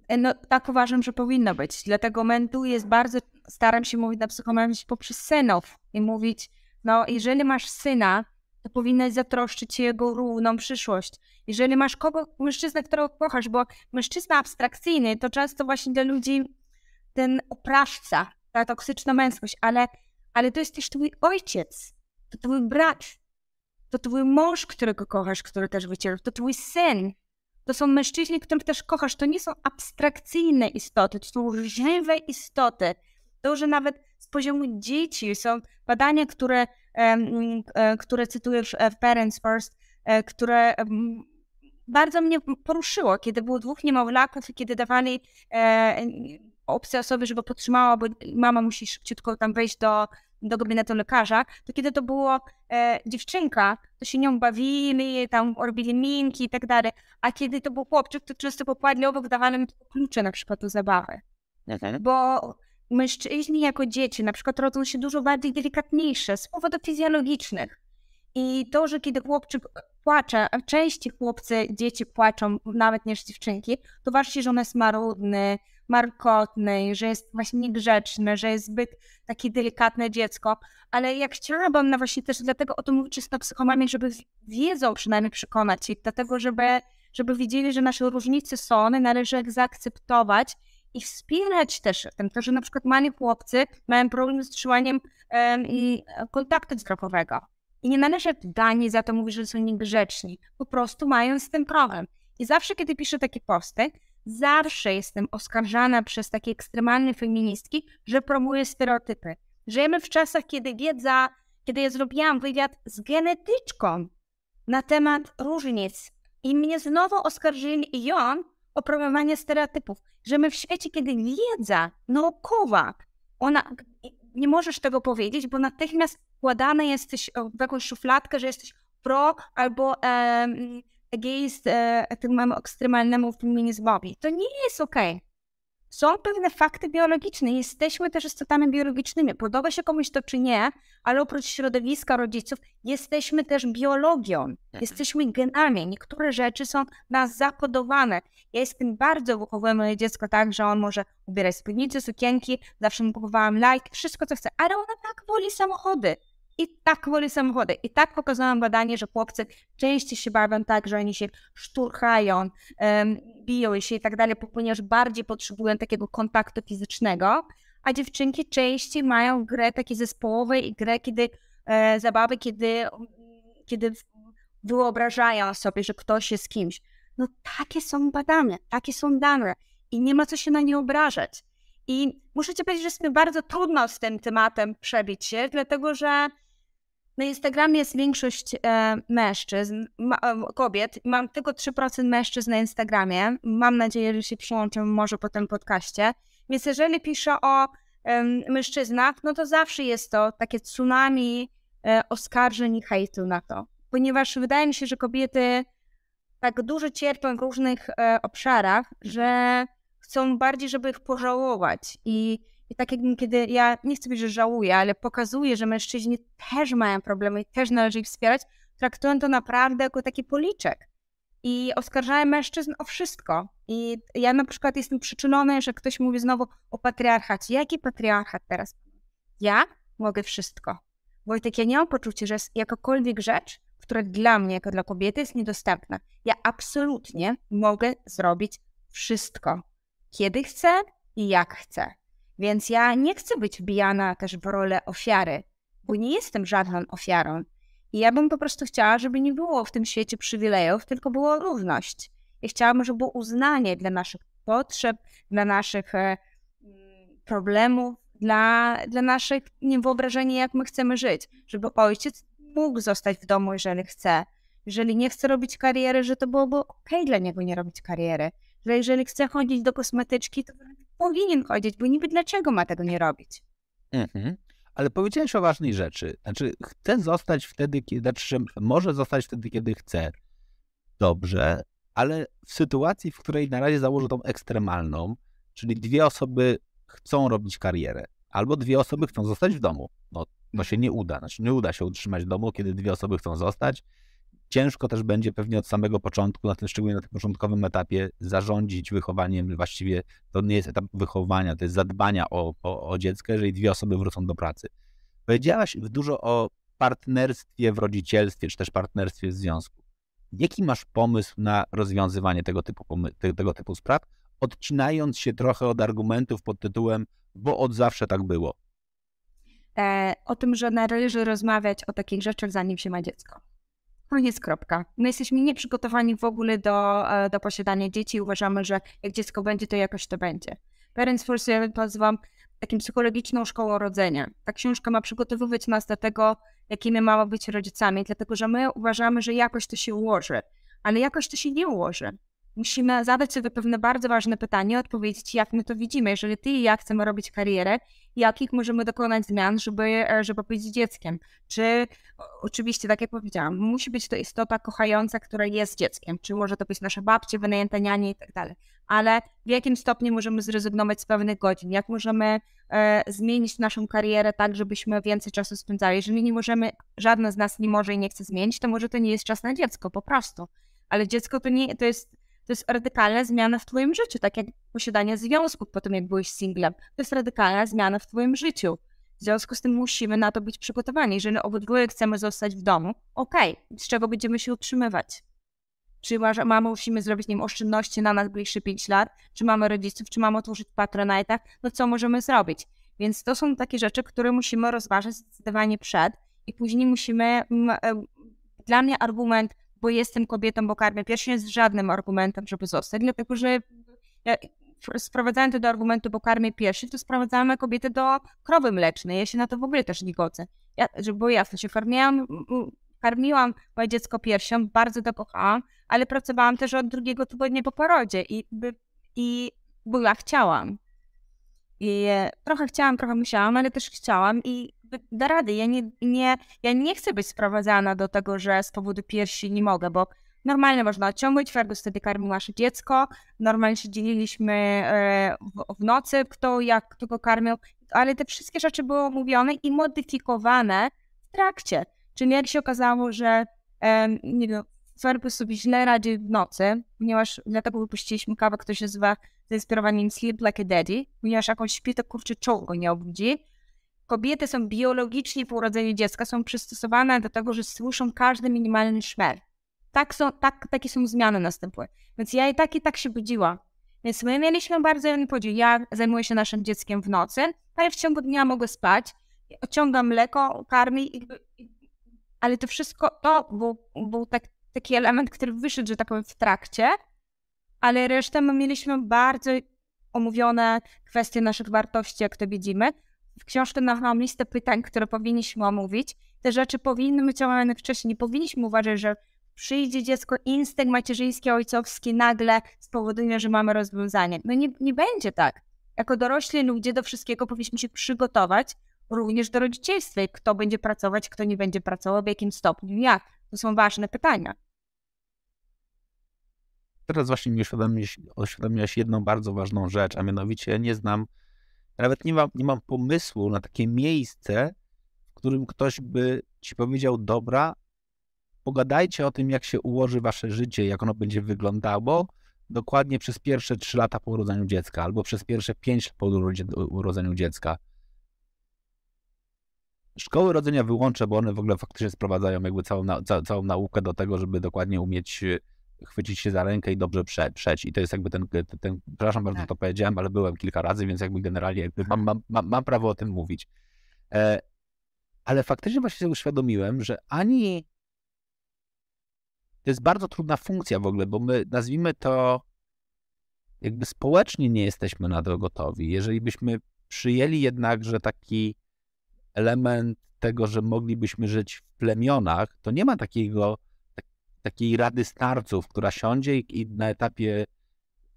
E, no, tak uważam, że powinno być. Dlatego mentu jest bardzo, staram się mówić na psychoanalizie poprzez senów i mówić, no, jeżeli masz syna, to powinnaś zatroszczyć się jego równą przyszłość. Jeżeli masz kogo, mężczyznę, którego kochasz, bo mężczyzna abstrakcyjny to często właśnie dla ludzi ten oprawca, ta toksyczna męskość, ale, ale to jest też twój ojciec, to twój brat, to twój mąż, którego kochasz, który też wycierpiał, to twój syn. To są mężczyźni, których też kochasz. To nie są abstrakcyjne istoty, to są żywe istoty. To, że nawet poziomu dzieci. Są badania, które, e, które cytuję w e, Parents First, e, które bardzo mnie poruszyło, kiedy było dwóch niemowlaków i kiedy dawali opcję osoby, żeby podtrzymała, bo mama musi szybciutko tam wejść do, do gabinetu lekarza, to kiedy to było e, dziewczynka, to się nią bawili, tam robili minki i tak dalej, a kiedy to był chłopczyk, to często po obok mi klucze na przykład do zabawy. Okay. Mhm. Bo mężczyźni jako dzieci na przykład rodzą się dużo bardziej delikatniejsze z powodów fizjologicznych. I to, że kiedy chłopczyk płacze, a częściej chłopcy, dzieci płaczą nawet niż dziewczynki, to właśnie, że on jest marudny, markotny, że jest właśnie niegrzeczny, że jest zbyt takie delikatne dziecko. Ale jak chciałabym na no właśnie też dlatego o tym mówić czysto psychomami, żeby wiedzą przynajmniej przekonać ich, dlatego żeby, żeby widzieli, że nasze różnice są, one należy ich zaakceptować i wspierać też ten, że na przykład mali chłopcy mają problem z trzymaniem um, i kontaktu wzrokowego. I nie należy dani za to mówić, że są niegrzeczni. Po prostu mają z tym problem. I zawsze, kiedy piszę takie posty, zawsze jestem oskarżana przez takie ekstremalne feministki, że promuję stereotypy. Żyjemy w czasach, kiedy wiedza, kiedy ja zrobiłam wywiad z genetyczką na temat różnic i mnie znowu oskarżyli ją, oprogramowania stereotypów, że my w świecie, kiedy wiedza naukowa, ona, nie możesz tego powiedzieć, bo natychmiast wkładane jesteś w jakąś szufladkę, że jesteś pro albo e, against e, ekstremalnemu feminizmowi. To nie jest okej. Okay. Są pewne fakty biologiczne, jesteśmy też istotami biologicznymi. Podoba się komuś to czy nie, ale oprócz środowiska rodziców, jesteśmy też biologią, tak. jesteśmy genami. Niektóre rzeczy są nas zakodowane. Ja jestem bardzo wychowuję moje dziecko tak, że on może ubierać spódnicy, sukienki, zawsze mu kupowałam lajki, wszystko co chce, ale ona tak woli samochody i tak woli samochody. I tak pokazano badanie, że chłopcy częściej się bawią tak, że oni się szturchają, um, biją się i tak dalej, ponieważ bardziej potrzebują takiego kontaktu fizycznego, a dziewczynki częściej mają grę takie zespołowe i grę, kiedy e, zabawy, kiedy, kiedy wyobrażają sobie, że ktoś jest kimś. No takie są badania, takie są dane i nie ma co się na nie obrażać. I muszę ci powiedzieć, że jest mi bardzo trudno z tym tematem przebić się, dlatego że na Instagramie jest większość e, mężczyzn, ma, e, kobiet. Mam tylko 3% mężczyzn na Instagramie. Mam nadzieję, że się przyłączą może po tym podcaście. Więc jeżeli piszę o e, mężczyznach, no to zawsze jest to takie tsunami e, oskarżeń i hejtu na to. Ponieważ wydaje mi się, że kobiety tak dużo cierpią w różnych e, obszarach, że chcą bardziej, żeby ich pożałować. I i tak jakbym kiedy ja nie chcę być, że żałuję, ale pokazuję, że mężczyźni też mają problemy i też należy ich wspierać, traktuję to naprawdę jako taki policzek. I oskarżałem mężczyzn o wszystko. I ja na przykład jestem przyczynona, że ktoś mówi znowu o patriarchacie. Jaki patriarchat teraz? Ja mogę wszystko. Wojtek, ja nie mam poczucia, że jest jakakolwiek rzecz, która dla mnie, jako dla kobiety jest niedostępna. Ja absolutnie mogę zrobić wszystko. Kiedy chcę i jak chcę. Więc ja nie chcę być wbijana też w rolę ofiary, bo nie jestem żadną ofiarą. I ja bym po prostu chciała, żeby nie było w tym świecie przywilejów, tylko było równość. I chciałabym, żeby było uznanie dla naszych potrzeb, dla naszych e, problemów, dla, dla naszych wyobrażeń, jak my chcemy żyć. Żeby ojciec mógł zostać w domu, jeżeli chce. Jeżeli nie chce robić kariery, że to byłoby ok dla niego nie robić kariery. Że jeżeli chce chodzić do kosmetyczki, to powinien chodzić, bo niby dlaczego ma tego nie robić? Mhm. Ale powiedziałeś o ważnej rzeczy. Znaczy, chce zostać wtedy, kiedy, znaczy, może zostać wtedy, kiedy chce. Dobrze, ale w sytuacji, w której na razie założę tą ekstremalną, czyli dwie osoby chcą robić karierę, albo dwie osoby chcą zostać w domu. No, no się nie uda. Znaczy, nie uda się utrzymać domu, kiedy dwie osoby chcą zostać ciężko też będzie pewnie od samego początku, na tym, szczególnie na tym początkowym etapie, zarządzić wychowaniem. Właściwie to nie jest etap wychowania, to jest zadbania o, o, o dziecko, jeżeli dwie osoby wrócą do pracy. Powiedziałaś dużo o partnerstwie w rodzicielstwie, czy też partnerstwie w związku. Jaki masz pomysł na rozwiązywanie tego typu, tego typu spraw, odcinając się trochę od argumentów pod tytułem, bo od zawsze tak było? E, o tym, że należy rozmawiać o takich rzeczach, zanim się ma dziecko. To no jest kropka. My jesteśmy nieprzygotowani w ogóle do, e, do posiadania dzieci i uważamy, że jak dziecko będzie, to jakoś to będzie. Parents First ja nazywam takim psychologiczną szkołą rodzenia. Ta książka ma przygotowywać nas do tego, jakimi mamy być rodzicami, dlatego że my uważamy, że jakoś to się ułoży, ale jakoś to się nie ułoży musimy zadać sobie pewne bardzo ważne pytanie, odpowiedzieć, jak my to widzimy. Jeżeli ty i ja chcemy robić karierę, jakich możemy dokonać zmian, żeby, e, żeby być dzieckiem? Czy oczywiście, tak jak powiedziałam, musi być to istota kochająca, która jest dzieckiem, czy może to być nasza babcia, wynajęta nianie i tak dalej. Ale w jakim stopniu możemy zrezygnować z pewnych godzin? Jak możemy e, zmienić naszą karierę tak, żebyśmy więcej czasu spędzali? Jeżeli nie możemy, żadna z nas nie może i nie chce zmienić, to może to nie jest czas na dziecko, po prostu. Ale dziecko to nie, to jest to jest radykalna zmiana w Twoim życiu, tak jak posiadanie związków po tym, jak byłeś singlem. To jest radykalna zmiana w Twoim życiu. W związku z tym musimy na to być przygotowani. Jeżeli obydwoje chcemy zostać w domu, okej, okay, z czego będziemy się utrzymywać? Czy mama musimy zrobić nim oszczędności na najbliższe 5 lat? Czy mamy rodziców? Czy mamy otworzyć patronatach? No co możemy zrobić? Więc to są takie rzeczy, które musimy rozważyć zdecydowanie przed i później musimy, mm, dla mnie argument bo jestem kobietą, bo karmię piersią, jest żadnym argumentem, żeby zostać, dlatego że sprowadzamy to do argumentu, bo karmię piersi, to sprowadzamy kobiety do krowy mlecznej. Ja się na to w ogóle też nie godzę. Ja, żeby było jasne, się karmiłam, karmiłam moje dziecko piersią, bardzo to kochałam, ale pracowałam też od drugiego tygodnia po porodzie i, i była, chciałam. I e, trochę chciałam, trochę musiałam, ale też chciałam i da rady. Ja nie, nie, ja nie chcę być sprowadzana do tego, że z powodu piersi nie mogę, bo normalnie można odciągnąć, Fergus wtedy karmił nasze dziecko, normalnie się dzieliliśmy e, w, w nocy, kto jak kto go karmił, ale te wszystkie rzeczy były omówione i modyfikowane w trakcie. Czyli jak się okazało, że e, nie wiem, Fergus sobie źle radzi w nocy, ponieważ dlatego wypuściliśmy kawę, która się nazywa zainspirowaniem Sleep Like a Daddy, ponieważ jakąś śpi, to kurczę czołgo nie obudzi kobiety są biologicznie po urodzeniu dziecka, są przystosowane do tego, że słyszą każdy minimalny szmer. Tak są, tak, takie są zmiany następujące. Więc ja i tak i tak się budziła. Więc my mieliśmy bardzo jeden podział. Ja zajmuję się naszym dzieckiem w nocy, ale w ciągu dnia mogę spać, ociągam mleko, karmi, ale to wszystko, to był, był tak, taki element, który wyszedł, że tak powiem, w trakcie, ale resztę my mieliśmy bardzo omówione kwestie naszych wartości, jak to widzimy, w książce nabrałam listę pytań, które powinniśmy omówić. Te rzeczy powinny być omawiane wcześniej. Nie powinniśmy uważać, że przyjdzie dziecko, instynkt macierzyński, ojcowski nagle spowoduje, że mamy rozwiązanie. No nie, nie będzie tak. Jako dorośli ludzie do wszystkiego powinniśmy się przygotować, również do rodzicielstwa. Kto będzie pracować, kto nie będzie pracował, w jakim stopniu, jak. To są ważne pytania. Teraz właśnie mi uświadomiłaś, uświadomiłaś jedną bardzo ważną rzecz, a mianowicie nie znam nawet nie mam, nie mam pomysłu na takie miejsce, w którym ktoś by ci powiedział, dobra, pogadajcie o tym, jak się ułoży wasze życie, jak ono będzie wyglądało dokładnie przez pierwsze 3 lata po urodzeniu dziecka albo przez pierwsze 5 po urodzeniu dziecka. Szkoły rodzenia wyłączę, bo one w ogóle faktycznie sprowadzają jakby całą, na, całą naukę do tego, żeby dokładnie umieć chwycić się za rękę i dobrze prze, przeć. I to jest jakby ten, ten przepraszam bardzo, tak. to powiedziałem, ale byłem kilka razy, więc jakby generalnie jakby mam, tak. mam, mam, mam prawo o tym mówić. E, ale faktycznie właśnie się uświadomiłem, że ani to jest bardzo trudna funkcja w ogóle, bo my nazwijmy to jakby społecznie nie jesteśmy na to gotowi. Jeżeli byśmy przyjęli jednakże taki element tego, że moglibyśmy żyć w plemionach, to nie ma takiego takiej rady starców, która siądzie i na etapie,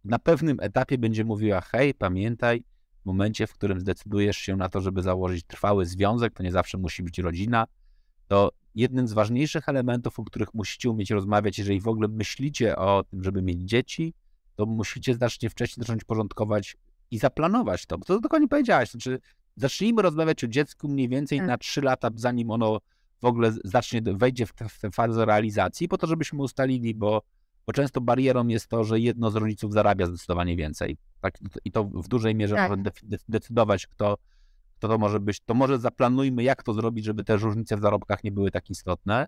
na pewnym etapie będzie mówiła: hej, pamiętaj, w momencie, w którym zdecydujesz się na to, żeby założyć trwały związek, to nie zawsze musi być rodzina, to jednym z ważniejszych elementów, o których musicie umieć rozmawiać, jeżeli w ogóle myślicie o tym, żeby mieć dzieci, to musicie znacznie wcześniej zacząć porządkować i zaplanować to. Bo to dokładnie powiedziałaś. Znaczy, zacznijmy rozmawiać o dziecku mniej więcej tak. na 3 lata, zanim ono w ogóle zacznie, wejdzie w, w tę fazę realizacji, po to, żebyśmy ustalili, bo, bo często barierą jest to, że jedno z rodziców zarabia zdecydowanie więcej. Tak? I to w dużej mierze tak. może decydować, kto, kto to może być. To może zaplanujmy, jak to zrobić, żeby te różnice w zarobkach nie były tak istotne.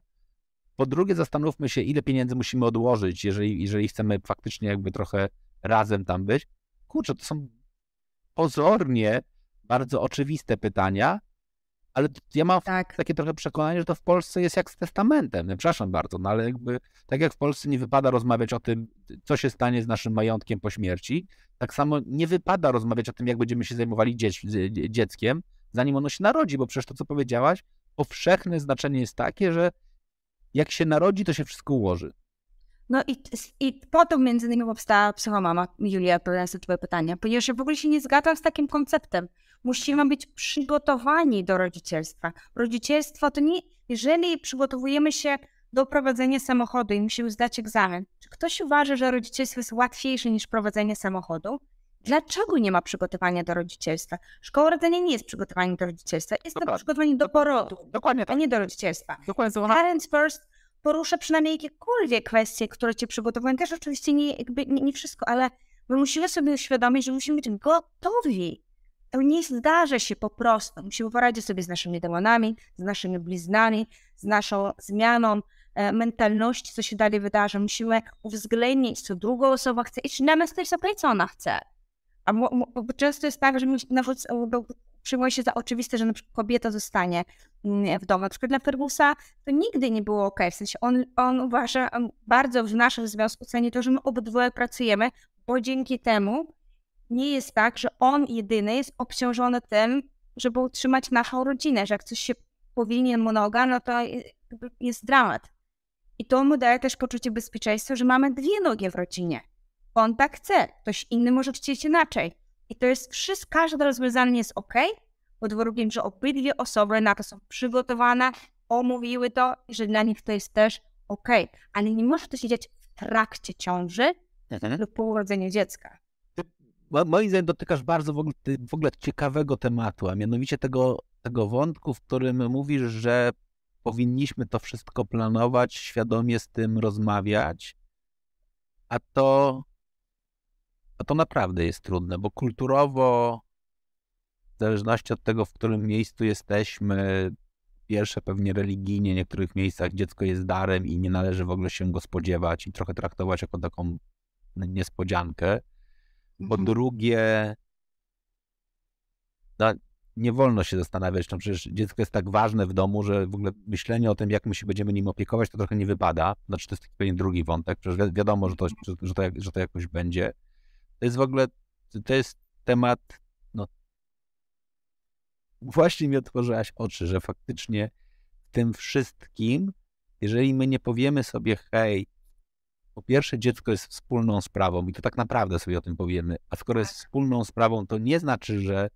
Po drugie, zastanówmy się, ile pieniędzy musimy odłożyć, jeżeli, jeżeli chcemy faktycznie jakby trochę razem tam być. Kurczę, to są pozornie bardzo oczywiste pytania, ale ja mam tak. takie trochę przekonanie, że to w Polsce jest jak z testamentem. No, przepraszam bardzo, no ale jakby tak jak w Polsce nie wypada rozmawiać o tym, co się stanie z naszym majątkiem po śmierci, tak samo nie wypada rozmawiać o tym, jak będziemy się zajmowali dzieckiem, zanim ono się narodzi, bo przecież to, co powiedziałaś, powszechne znaczenie jest takie, że jak się narodzi, to się wszystko ułoży. No i, i po to między innymi powstała psychomama, Julia, odpowiadając na twoje pytanie, ponieważ ja w ogóle się nie zgadzam z takim konceptem, Musimy być przygotowani do rodzicielstwa. Rodzicielstwo to nie, jeżeli przygotowujemy się do prowadzenia samochodu i musimy zdać egzamin, czy ktoś uważa, że rodzicielstwo jest łatwiejsze niż prowadzenie samochodu? Dlaczego nie ma przygotowania do rodzicielstwa? Szkoła rodzenia nie jest przygotowaniem do rodzicielstwa, jest to przygotowanie do porodu, Dokładnie tak. a nie do rodzicielstwa. Dokładnie Parents first porusza przynajmniej jakiekolwiek kwestie, które cię przygotowują. Też oczywiście nie, jakby, nie, nie wszystko, ale my musimy sobie uświadomić, że musimy być gotowi to nie zdarza się po prostu. Musimy poradzić sobie z naszymi demonami, z naszymi bliznami, z naszą zmianą e, mentalności, co się dalej wydarzy. Musimy uwzględnić, co druga osoba chce i czy nawet też sobie, co ona chce. A bo często jest tak, że nawet przyjmuje się za oczywiste, że na przykład kobieta zostanie mm, w domu. Na przykład dla Fergusa to nigdy nie było ok. W sensie on, on uważa, on bardzo w naszym związku ceni to, że my obydwoje pracujemy, bo dzięki temu nie jest tak, że on jedyny jest obciążony tym, żeby utrzymać naszą rodzinę, że jak coś się powinie mu noga, no to jest dramat. I to mu daje też poczucie bezpieczeństwa, że mamy dwie nogi w rodzinie. On tak chce, ktoś inny może chcieć inaczej. I to jest wszystko, każde rozwiązanie jest ok, pod warunkiem, że obydwie osoby na to są przygotowane, omówiły to i że dla nich to jest też ok. Ale nie może to się dziać w trakcie ciąży mhm. lub po urodzeniu dziecka moim zdaniem dotykasz bardzo w ogóle, w ogóle ciekawego tematu, a mianowicie tego, tego wątku, w którym mówisz, że powinniśmy to wszystko planować, świadomie z tym rozmawiać, a to, a to naprawdę jest trudne, bo kulturowo, w zależności od tego, w którym miejscu jesteśmy, pierwsze pewnie religijnie, w niektórych miejscach dziecko jest darem i nie należy w ogóle się go spodziewać i trochę traktować jako taką niespodziankę. Po mhm. drugie, no, nie wolno się zastanawiać, no przecież dziecko jest tak ważne w domu, że w ogóle myślenie o tym, jak my się będziemy nim opiekować, to trochę nie wypada. Znaczy, to jest taki pewien drugi wątek, przecież wi wiadomo, że to, mhm. że, że, to, że to jakoś będzie. To jest w ogóle, to jest temat, no, właśnie mi otworzyłaś oczy, że faktycznie w tym wszystkim, jeżeli my nie powiemy sobie, hej, po pierwsze, dziecko jest wspólną sprawą i to tak naprawdę sobie o tym powiemy. A skoro jest tak. wspólną sprawą, to nie znaczy, że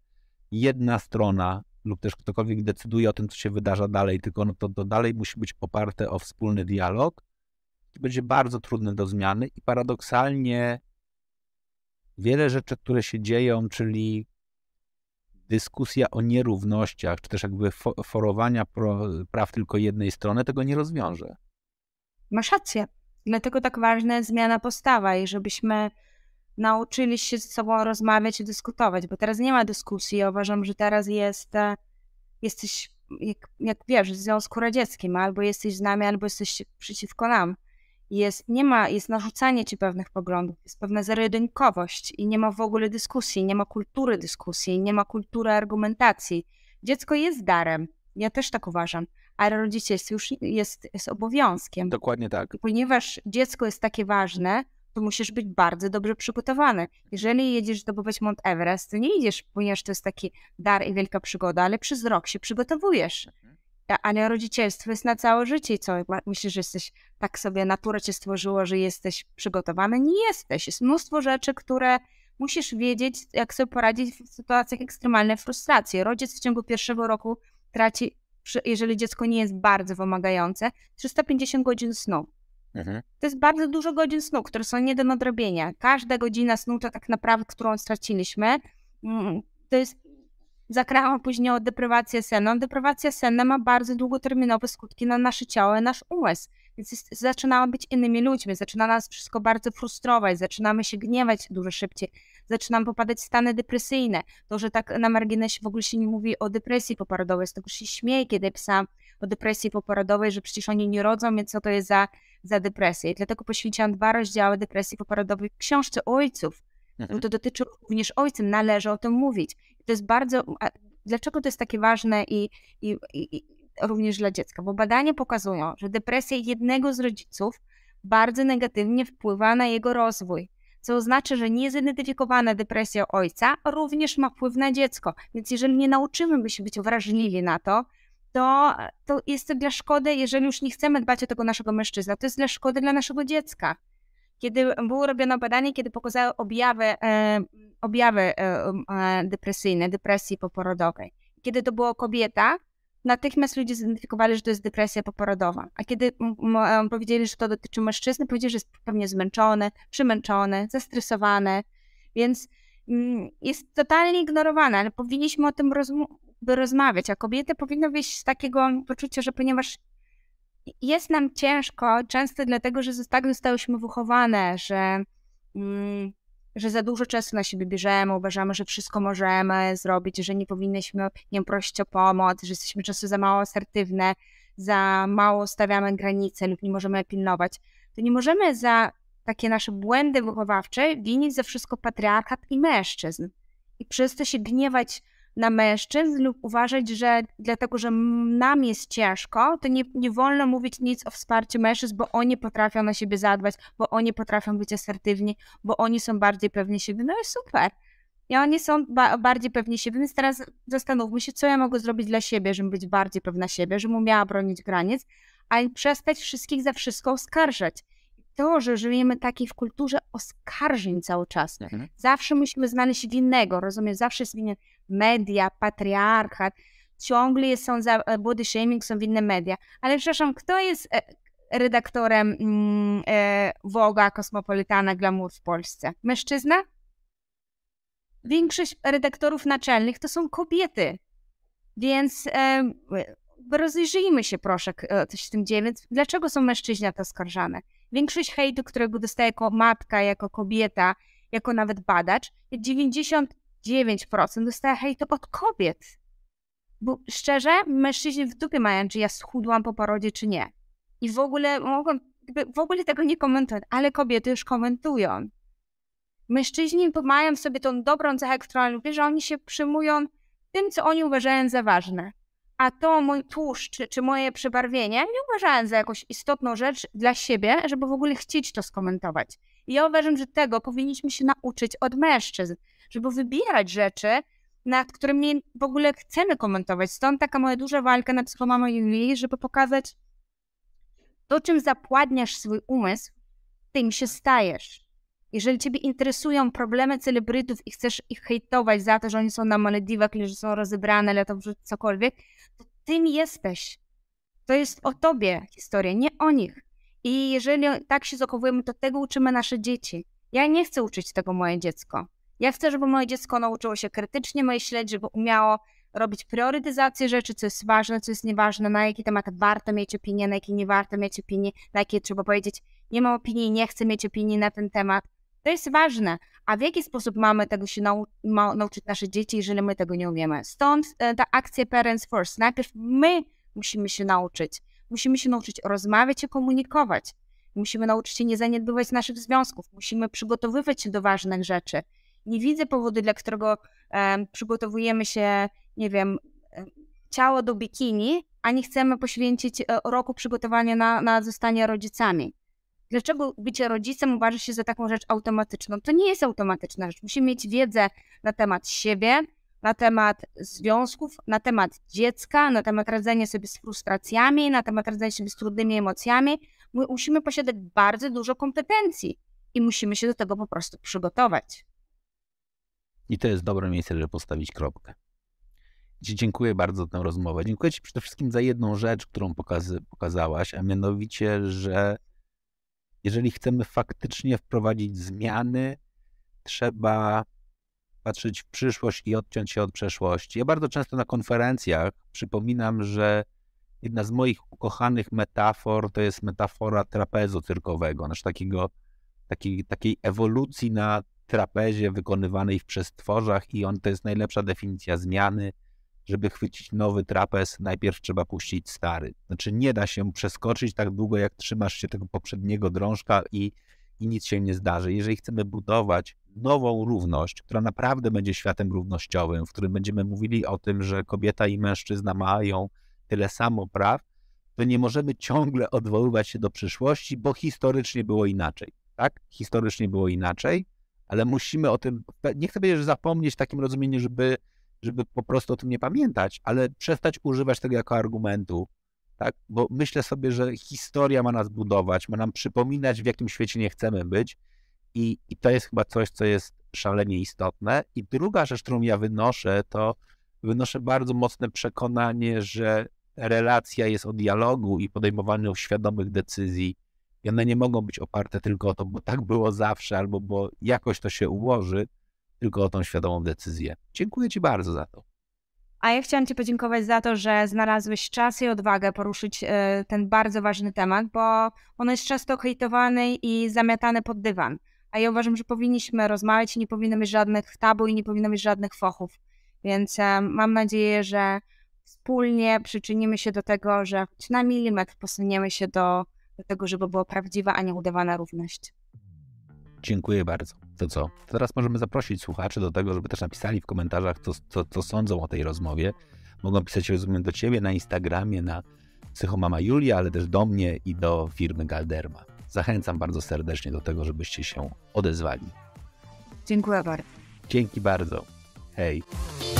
jedna strona lub też ktokolwiek decyduje o tym, co się wydarza dalej, tylko no to, to dalej musi być oparte o wspólny dialog. Będzie bardzo trudne do zmiany i paradoksalnie wiele rzeczy, które się dzieją, czyli dyskusja o nierównościach, czy też jakby forowania praw tylko jednej strony, tego nie rozwiąże. Masz rację. Dlatego tak ważna jest zmiana postawa i żebyśmy nauczyli się ze sobą rozmawiać i dyskutować, bo teraz nie ma dyskusji. uważam, że teraz jest, e, jesteś, jak, jak wiesz, w Związku Radzieckim, albo jesteś z nami, albo jesteś przeciwko nam. Jest, nie ma, jest narzucanie ci pewnych poglądów, jest pewna zarydenkowość i nie ma w ogóle dyskusji, nie ma kultury dyskusji, nie ma kultury argumentacji. Dziecko jest darem. Ja też tak uważam a rodzicielstwo już jest, jest obowiązkiem. Dokładnie tak. Ponieważ dziecko jest takie ważne, to musisz być bardzo dobrze przygotowany. Jeżeli jedziesz zdobywać Mount Everest, to nie idziesz, ponieważ to jest taki dar i wielka przygoda, ale przez rok się przygotowujesz. Mhm. Ale rodzicielstwo jest na całe życie i co? Myślisz, że jesteś tak sobie, natura cię stworzyła, że jesteś przygotowany? Nie jesteś. Jest mnóstwo rzeczy, które musisz wiedzieć, jak sobie poradzić w sytuacjach ekstremalnej frustracji. Rodzic w ciągu pierwszego roku traci jeżeli dziecko nie jest bardzo wymagające, 350 godzin snu. Mhm. To jest bardzo dużo godzin snu, które są nie do nadrobienia. Każda godzina snu to tak naprawdę, którą straciliśmy, mm, to jest zakrała później o deprywację senną. Deprywacja senna ma bardzo długoterminowe skutki na nasze ciało, nasz umysł. Więc jest, zaczynamy być innymi ludźmi, zaczyna nas wszystko bardzo frustrować, zaczynamy się gniewać dużo szybciej, zaczynamy popadać w stany depresyjne. To, że tak na marginesie w ogóle się nie mówi o depresji poporodowej, z tego się śmieje, kiedy psa o depresji poporodowej, że przecież oni nie rodzą, więc co to jest za, za depresję. I dlatego poświęciłam dwa rozdziały depresji poporodowej w książce ojców, bo mhm. to dotyczy również ojców, należy o tym mówić. to jest bardzo... Dlaczego to jest takie ważne i, i, i również dla dziecka, bo badania pokazują, że depresja jednego z rodziców bardzo negatywnie wpływa na jego rozwój. Co oznacza, że niezidentyfikowana depresja ojca również ma wpływ na dziecko. Więc jeżeli nie nauczymy się być wrażliwi na to, to, to jest to dla szkody, jeżeli już nie chcemy dbać o tego naszego mężczyzna, to jest dla szkody dla naszego dziecka. Kiedy było robione badanie, kiedy pokazały objawy, e, objawy e, e depresyjne, depresji poporodowej. Kiedy to była kobieta, natychmiast ludzie zidentyfikowali, że to jest depresja poporodowa. A kiedy powiedzieli, że to dotyczy mężczyzny, powiedzieli, że jest pewnie zmęczony, przymęczony, zestresowane, więc mm, jest totalnie ignorowane, ale powinniśmy o tym rozmawiać, a kobiety powinny wyjść z takiego poczucia, że ponieważ jest nam ciężko, często dlatego, że tak zostałyśmy wychowane, że mm, że za dużo czasu na siebie bierzemy, uważamy, że wszystko możemy zrobić, że nie powinnyśmy nie prosić o pomoc, że jesteśmy czasu za mało asertywne, za mało stawiamy granice lub nie możemy pilnować, to nie możemy za takie nasze błędy wychowawcze winić za wszystko patriarchat i mężczyzn. I przez to się gniewać na mężczyzn lub uważać, że dlatego, że nam jest ciężko, to nie, nie wolno mówić nic o wsparciu mężczyzn, bo oni potrafią na siebie zadbać, bo oni potrafią być asertywni, bo oni są bardziej pewni siebie. No i super. I oni są ba bardziej pewni siebie, więc teraz zastanówmy się, co ja mogę zrobić dla siebie, żeby być bardziej pewna siebie, żebym umiała bronić granic, a przestać wszystkich za wszystko oskarżać to, że żyjemy takiej w kulturze oskarżeń cały czas. Mhm. Zawsze musimy znaleźć winnego, rozumiem, zawsze jest winien media, patriarchat, ciągle są za e, body shaming, są winne media. Ale przepraszam, kto jest e, redaktorem Woga, mm, e, Kosmopolitana, Glamour w Polsce? Mężczyzna? Większość redaktorów naczelnych to są kobiety. Więc e, rozejrzyjmy się proszę, co się tym dzieje. Więc dlaczego są mężczyźni na to skarżane? Większość hejtu, którego dostaje jako matka, jako kobieta, jako nawet badacz, 90 9% dostała hejtu od kobiet. Bo szczerze, mężczyźni w dupie mają, czy ja schudłam po porodzie, czy nie. I w ogóle mogą, w ogóle tego nie komentują, ale kobiety już komentują. Mężczyźni mają w sobie tą dobrą cechę, którą lubię, że oni się przyjmują tym, co oni uważają za ważne. A to mój tłuszcz czy, czy moje przebarwienie nie uważałem za jakąś istotną rzecz dla siebie, żeby w ogóle chcieć to skomentować. I ja uważam, że tego powinniśmy się nauczyć od mężczyzn, żeby wybierać rzeczy, nad którymi w ogóle chcemy komentować. Stąd taka moja duża walka nad psychomamoili, żeby pokazać to, czym zapładniasz swój umysł, tym się stajesz. Jeżeli ciebie interesują problemy celebrytów i chcesz ich hejtować za to, że oni są na Malediwach, że są rozebrane, ale to cokolwiek, to tym jesteś. To jest o tobie historia, nie o nich. I jeżeli tak się zachowujemy, to tego uczymy nasze dzieci. Ja nie chcę uczyć tego moje dziecko. Ja chcę, żeby moje dziecko nauczyło się krytycznie myśleć, żeby umiało robić priorytetyzację rzeczy, co jest ważne, co jest nieważne, na jaki temat warto mieć opinię, na jaki nie warto mieć opinii, na jakie trzeba powiedzieć, nie mam opinii, nie chcę mieć opinii na ten temat. To jest ważne. A w jaki sposób mamy tego się nau nauczyć nasze dzieci, jeżeli my tego nie umiemy? Stąd e, ta akcja Parents First. Najpierw my musimy się nauczyć. Musimy się nauczyć rozmawiać i komunikować. Musimy nauczyć się nie zaniedbywać naszych związków. Musimy przygotowywać się do ważnych rzeczy nie widzę powodu, dla którego przygotowujemy się, nie wiem, ciało do bikini, a nie chcemy poświęcić e, roku przygotowania na, na zostanie rodzicami. Dlaczego bycie rodzicem uważa się za taką rzecz automatyczną? To nie jest automatyczna rzecz. Musimy mieć wiedzę na temat siebie, na temat związków, na temat dziecka, na temat radzenia sobie z frustracjami, na temat radzenia sobie z trudnymi emocjami. My musimy posiadać bardzo dużo kompetencji i musimy się do tego po prostu przygotować. I to jest dobre miejsce, żeby postawić kropkę. Ci dziękuję bardzo za tę rozmowę. Dziękuję Ci przede wszystkim za jedną rzecz, którą pokazy, pokazałaś, a mianowicie, że jeżeli chcemy faktycznie wprowadzić zmiany, trzeba patrzeć w przyszłość i odciąć się od przeszłości. Ja bardzo często na konferencjach przypominam, że jedna z moich ukochanych metafor to jest metafora trapezu cyrkowego, znaczy takiego, takiej, takiej ewolucji na trapezie wykonywanej w przestworzach i on to jest najlepsza definicja zmiany. Żeby chwycić nowy trapez, najpierw trzeba puścić stary. Znaczy nie da się przeskoczyć tak długo, jak trzymasz się tego poprzedniego drążka i, i nic się nie zdarzy. Jeżeli chcemy budować nową równość, która naprawdę będzie światem równościowym, w którym będziemy mówili o tym, że kobieta i mężczyzna mają tyle samo praw, to nie możemy ciągle odwoływać się do przyszłości, bo historycznie było inaczej. Tak? Historycznie było inaczej ale musimy o tym, nie chcę powiedzieć, że zapomnieć w takim rozumieniu, żeby, żeby po prostu o tym nie pamiętać, ale przestać używać tego jako argumentu, tak? Bo myślę sobie, że historia ma nas budować, ma nam przypominać, w jakim świecie nie chcemy być i, i to jest chyba coś, co jest szalenie istotne. I druga rzecz, którą ja wynoszę, to wynoszę bardzo mocne przekonanie, że relacja jest o dialogu i podejmowaniu świadomych decyzji i one nie mogą być oparte tylko o to, bo tak było zawsze, albo bo jakoś to się ułoży, tylko o tą świadomą decyzję. Dziękuję Ci bardzo za to. A ja chciałam Ci podziękować za to, że znalazłeś czas i odwagę poruszyć e, ten bardzo ważny temat, bo on jest często hejtowany i zamiatany pod dywan. A ja uważam, że powinniśmy rozmawiać i nie powinno mieć żadnych tabu i nie powinno mieć żadnych fochów. Więc e, mam nadzieję, że wspólnie przyczynimy się do tego, że choć na milimetr posuniemy się do tego, żeby była prawdziwa, a nie udawana równość. Dziękuję bardzo. To co? Teraz możemy zaprosić słuchaczy do tego, żeby też napisali w komentarzach, co, co, co sądzą o tej rozmowie. Mogą pisać, rozumiem, do Ciebie na Instagramie, na Psychomama Julia, ale też do mnie i do firmy Galderma. Zachęcam bardzo serdecznie do tego, żebyście się odezwali. Dziękuję bardzo. Dzięki bardzo. Hej.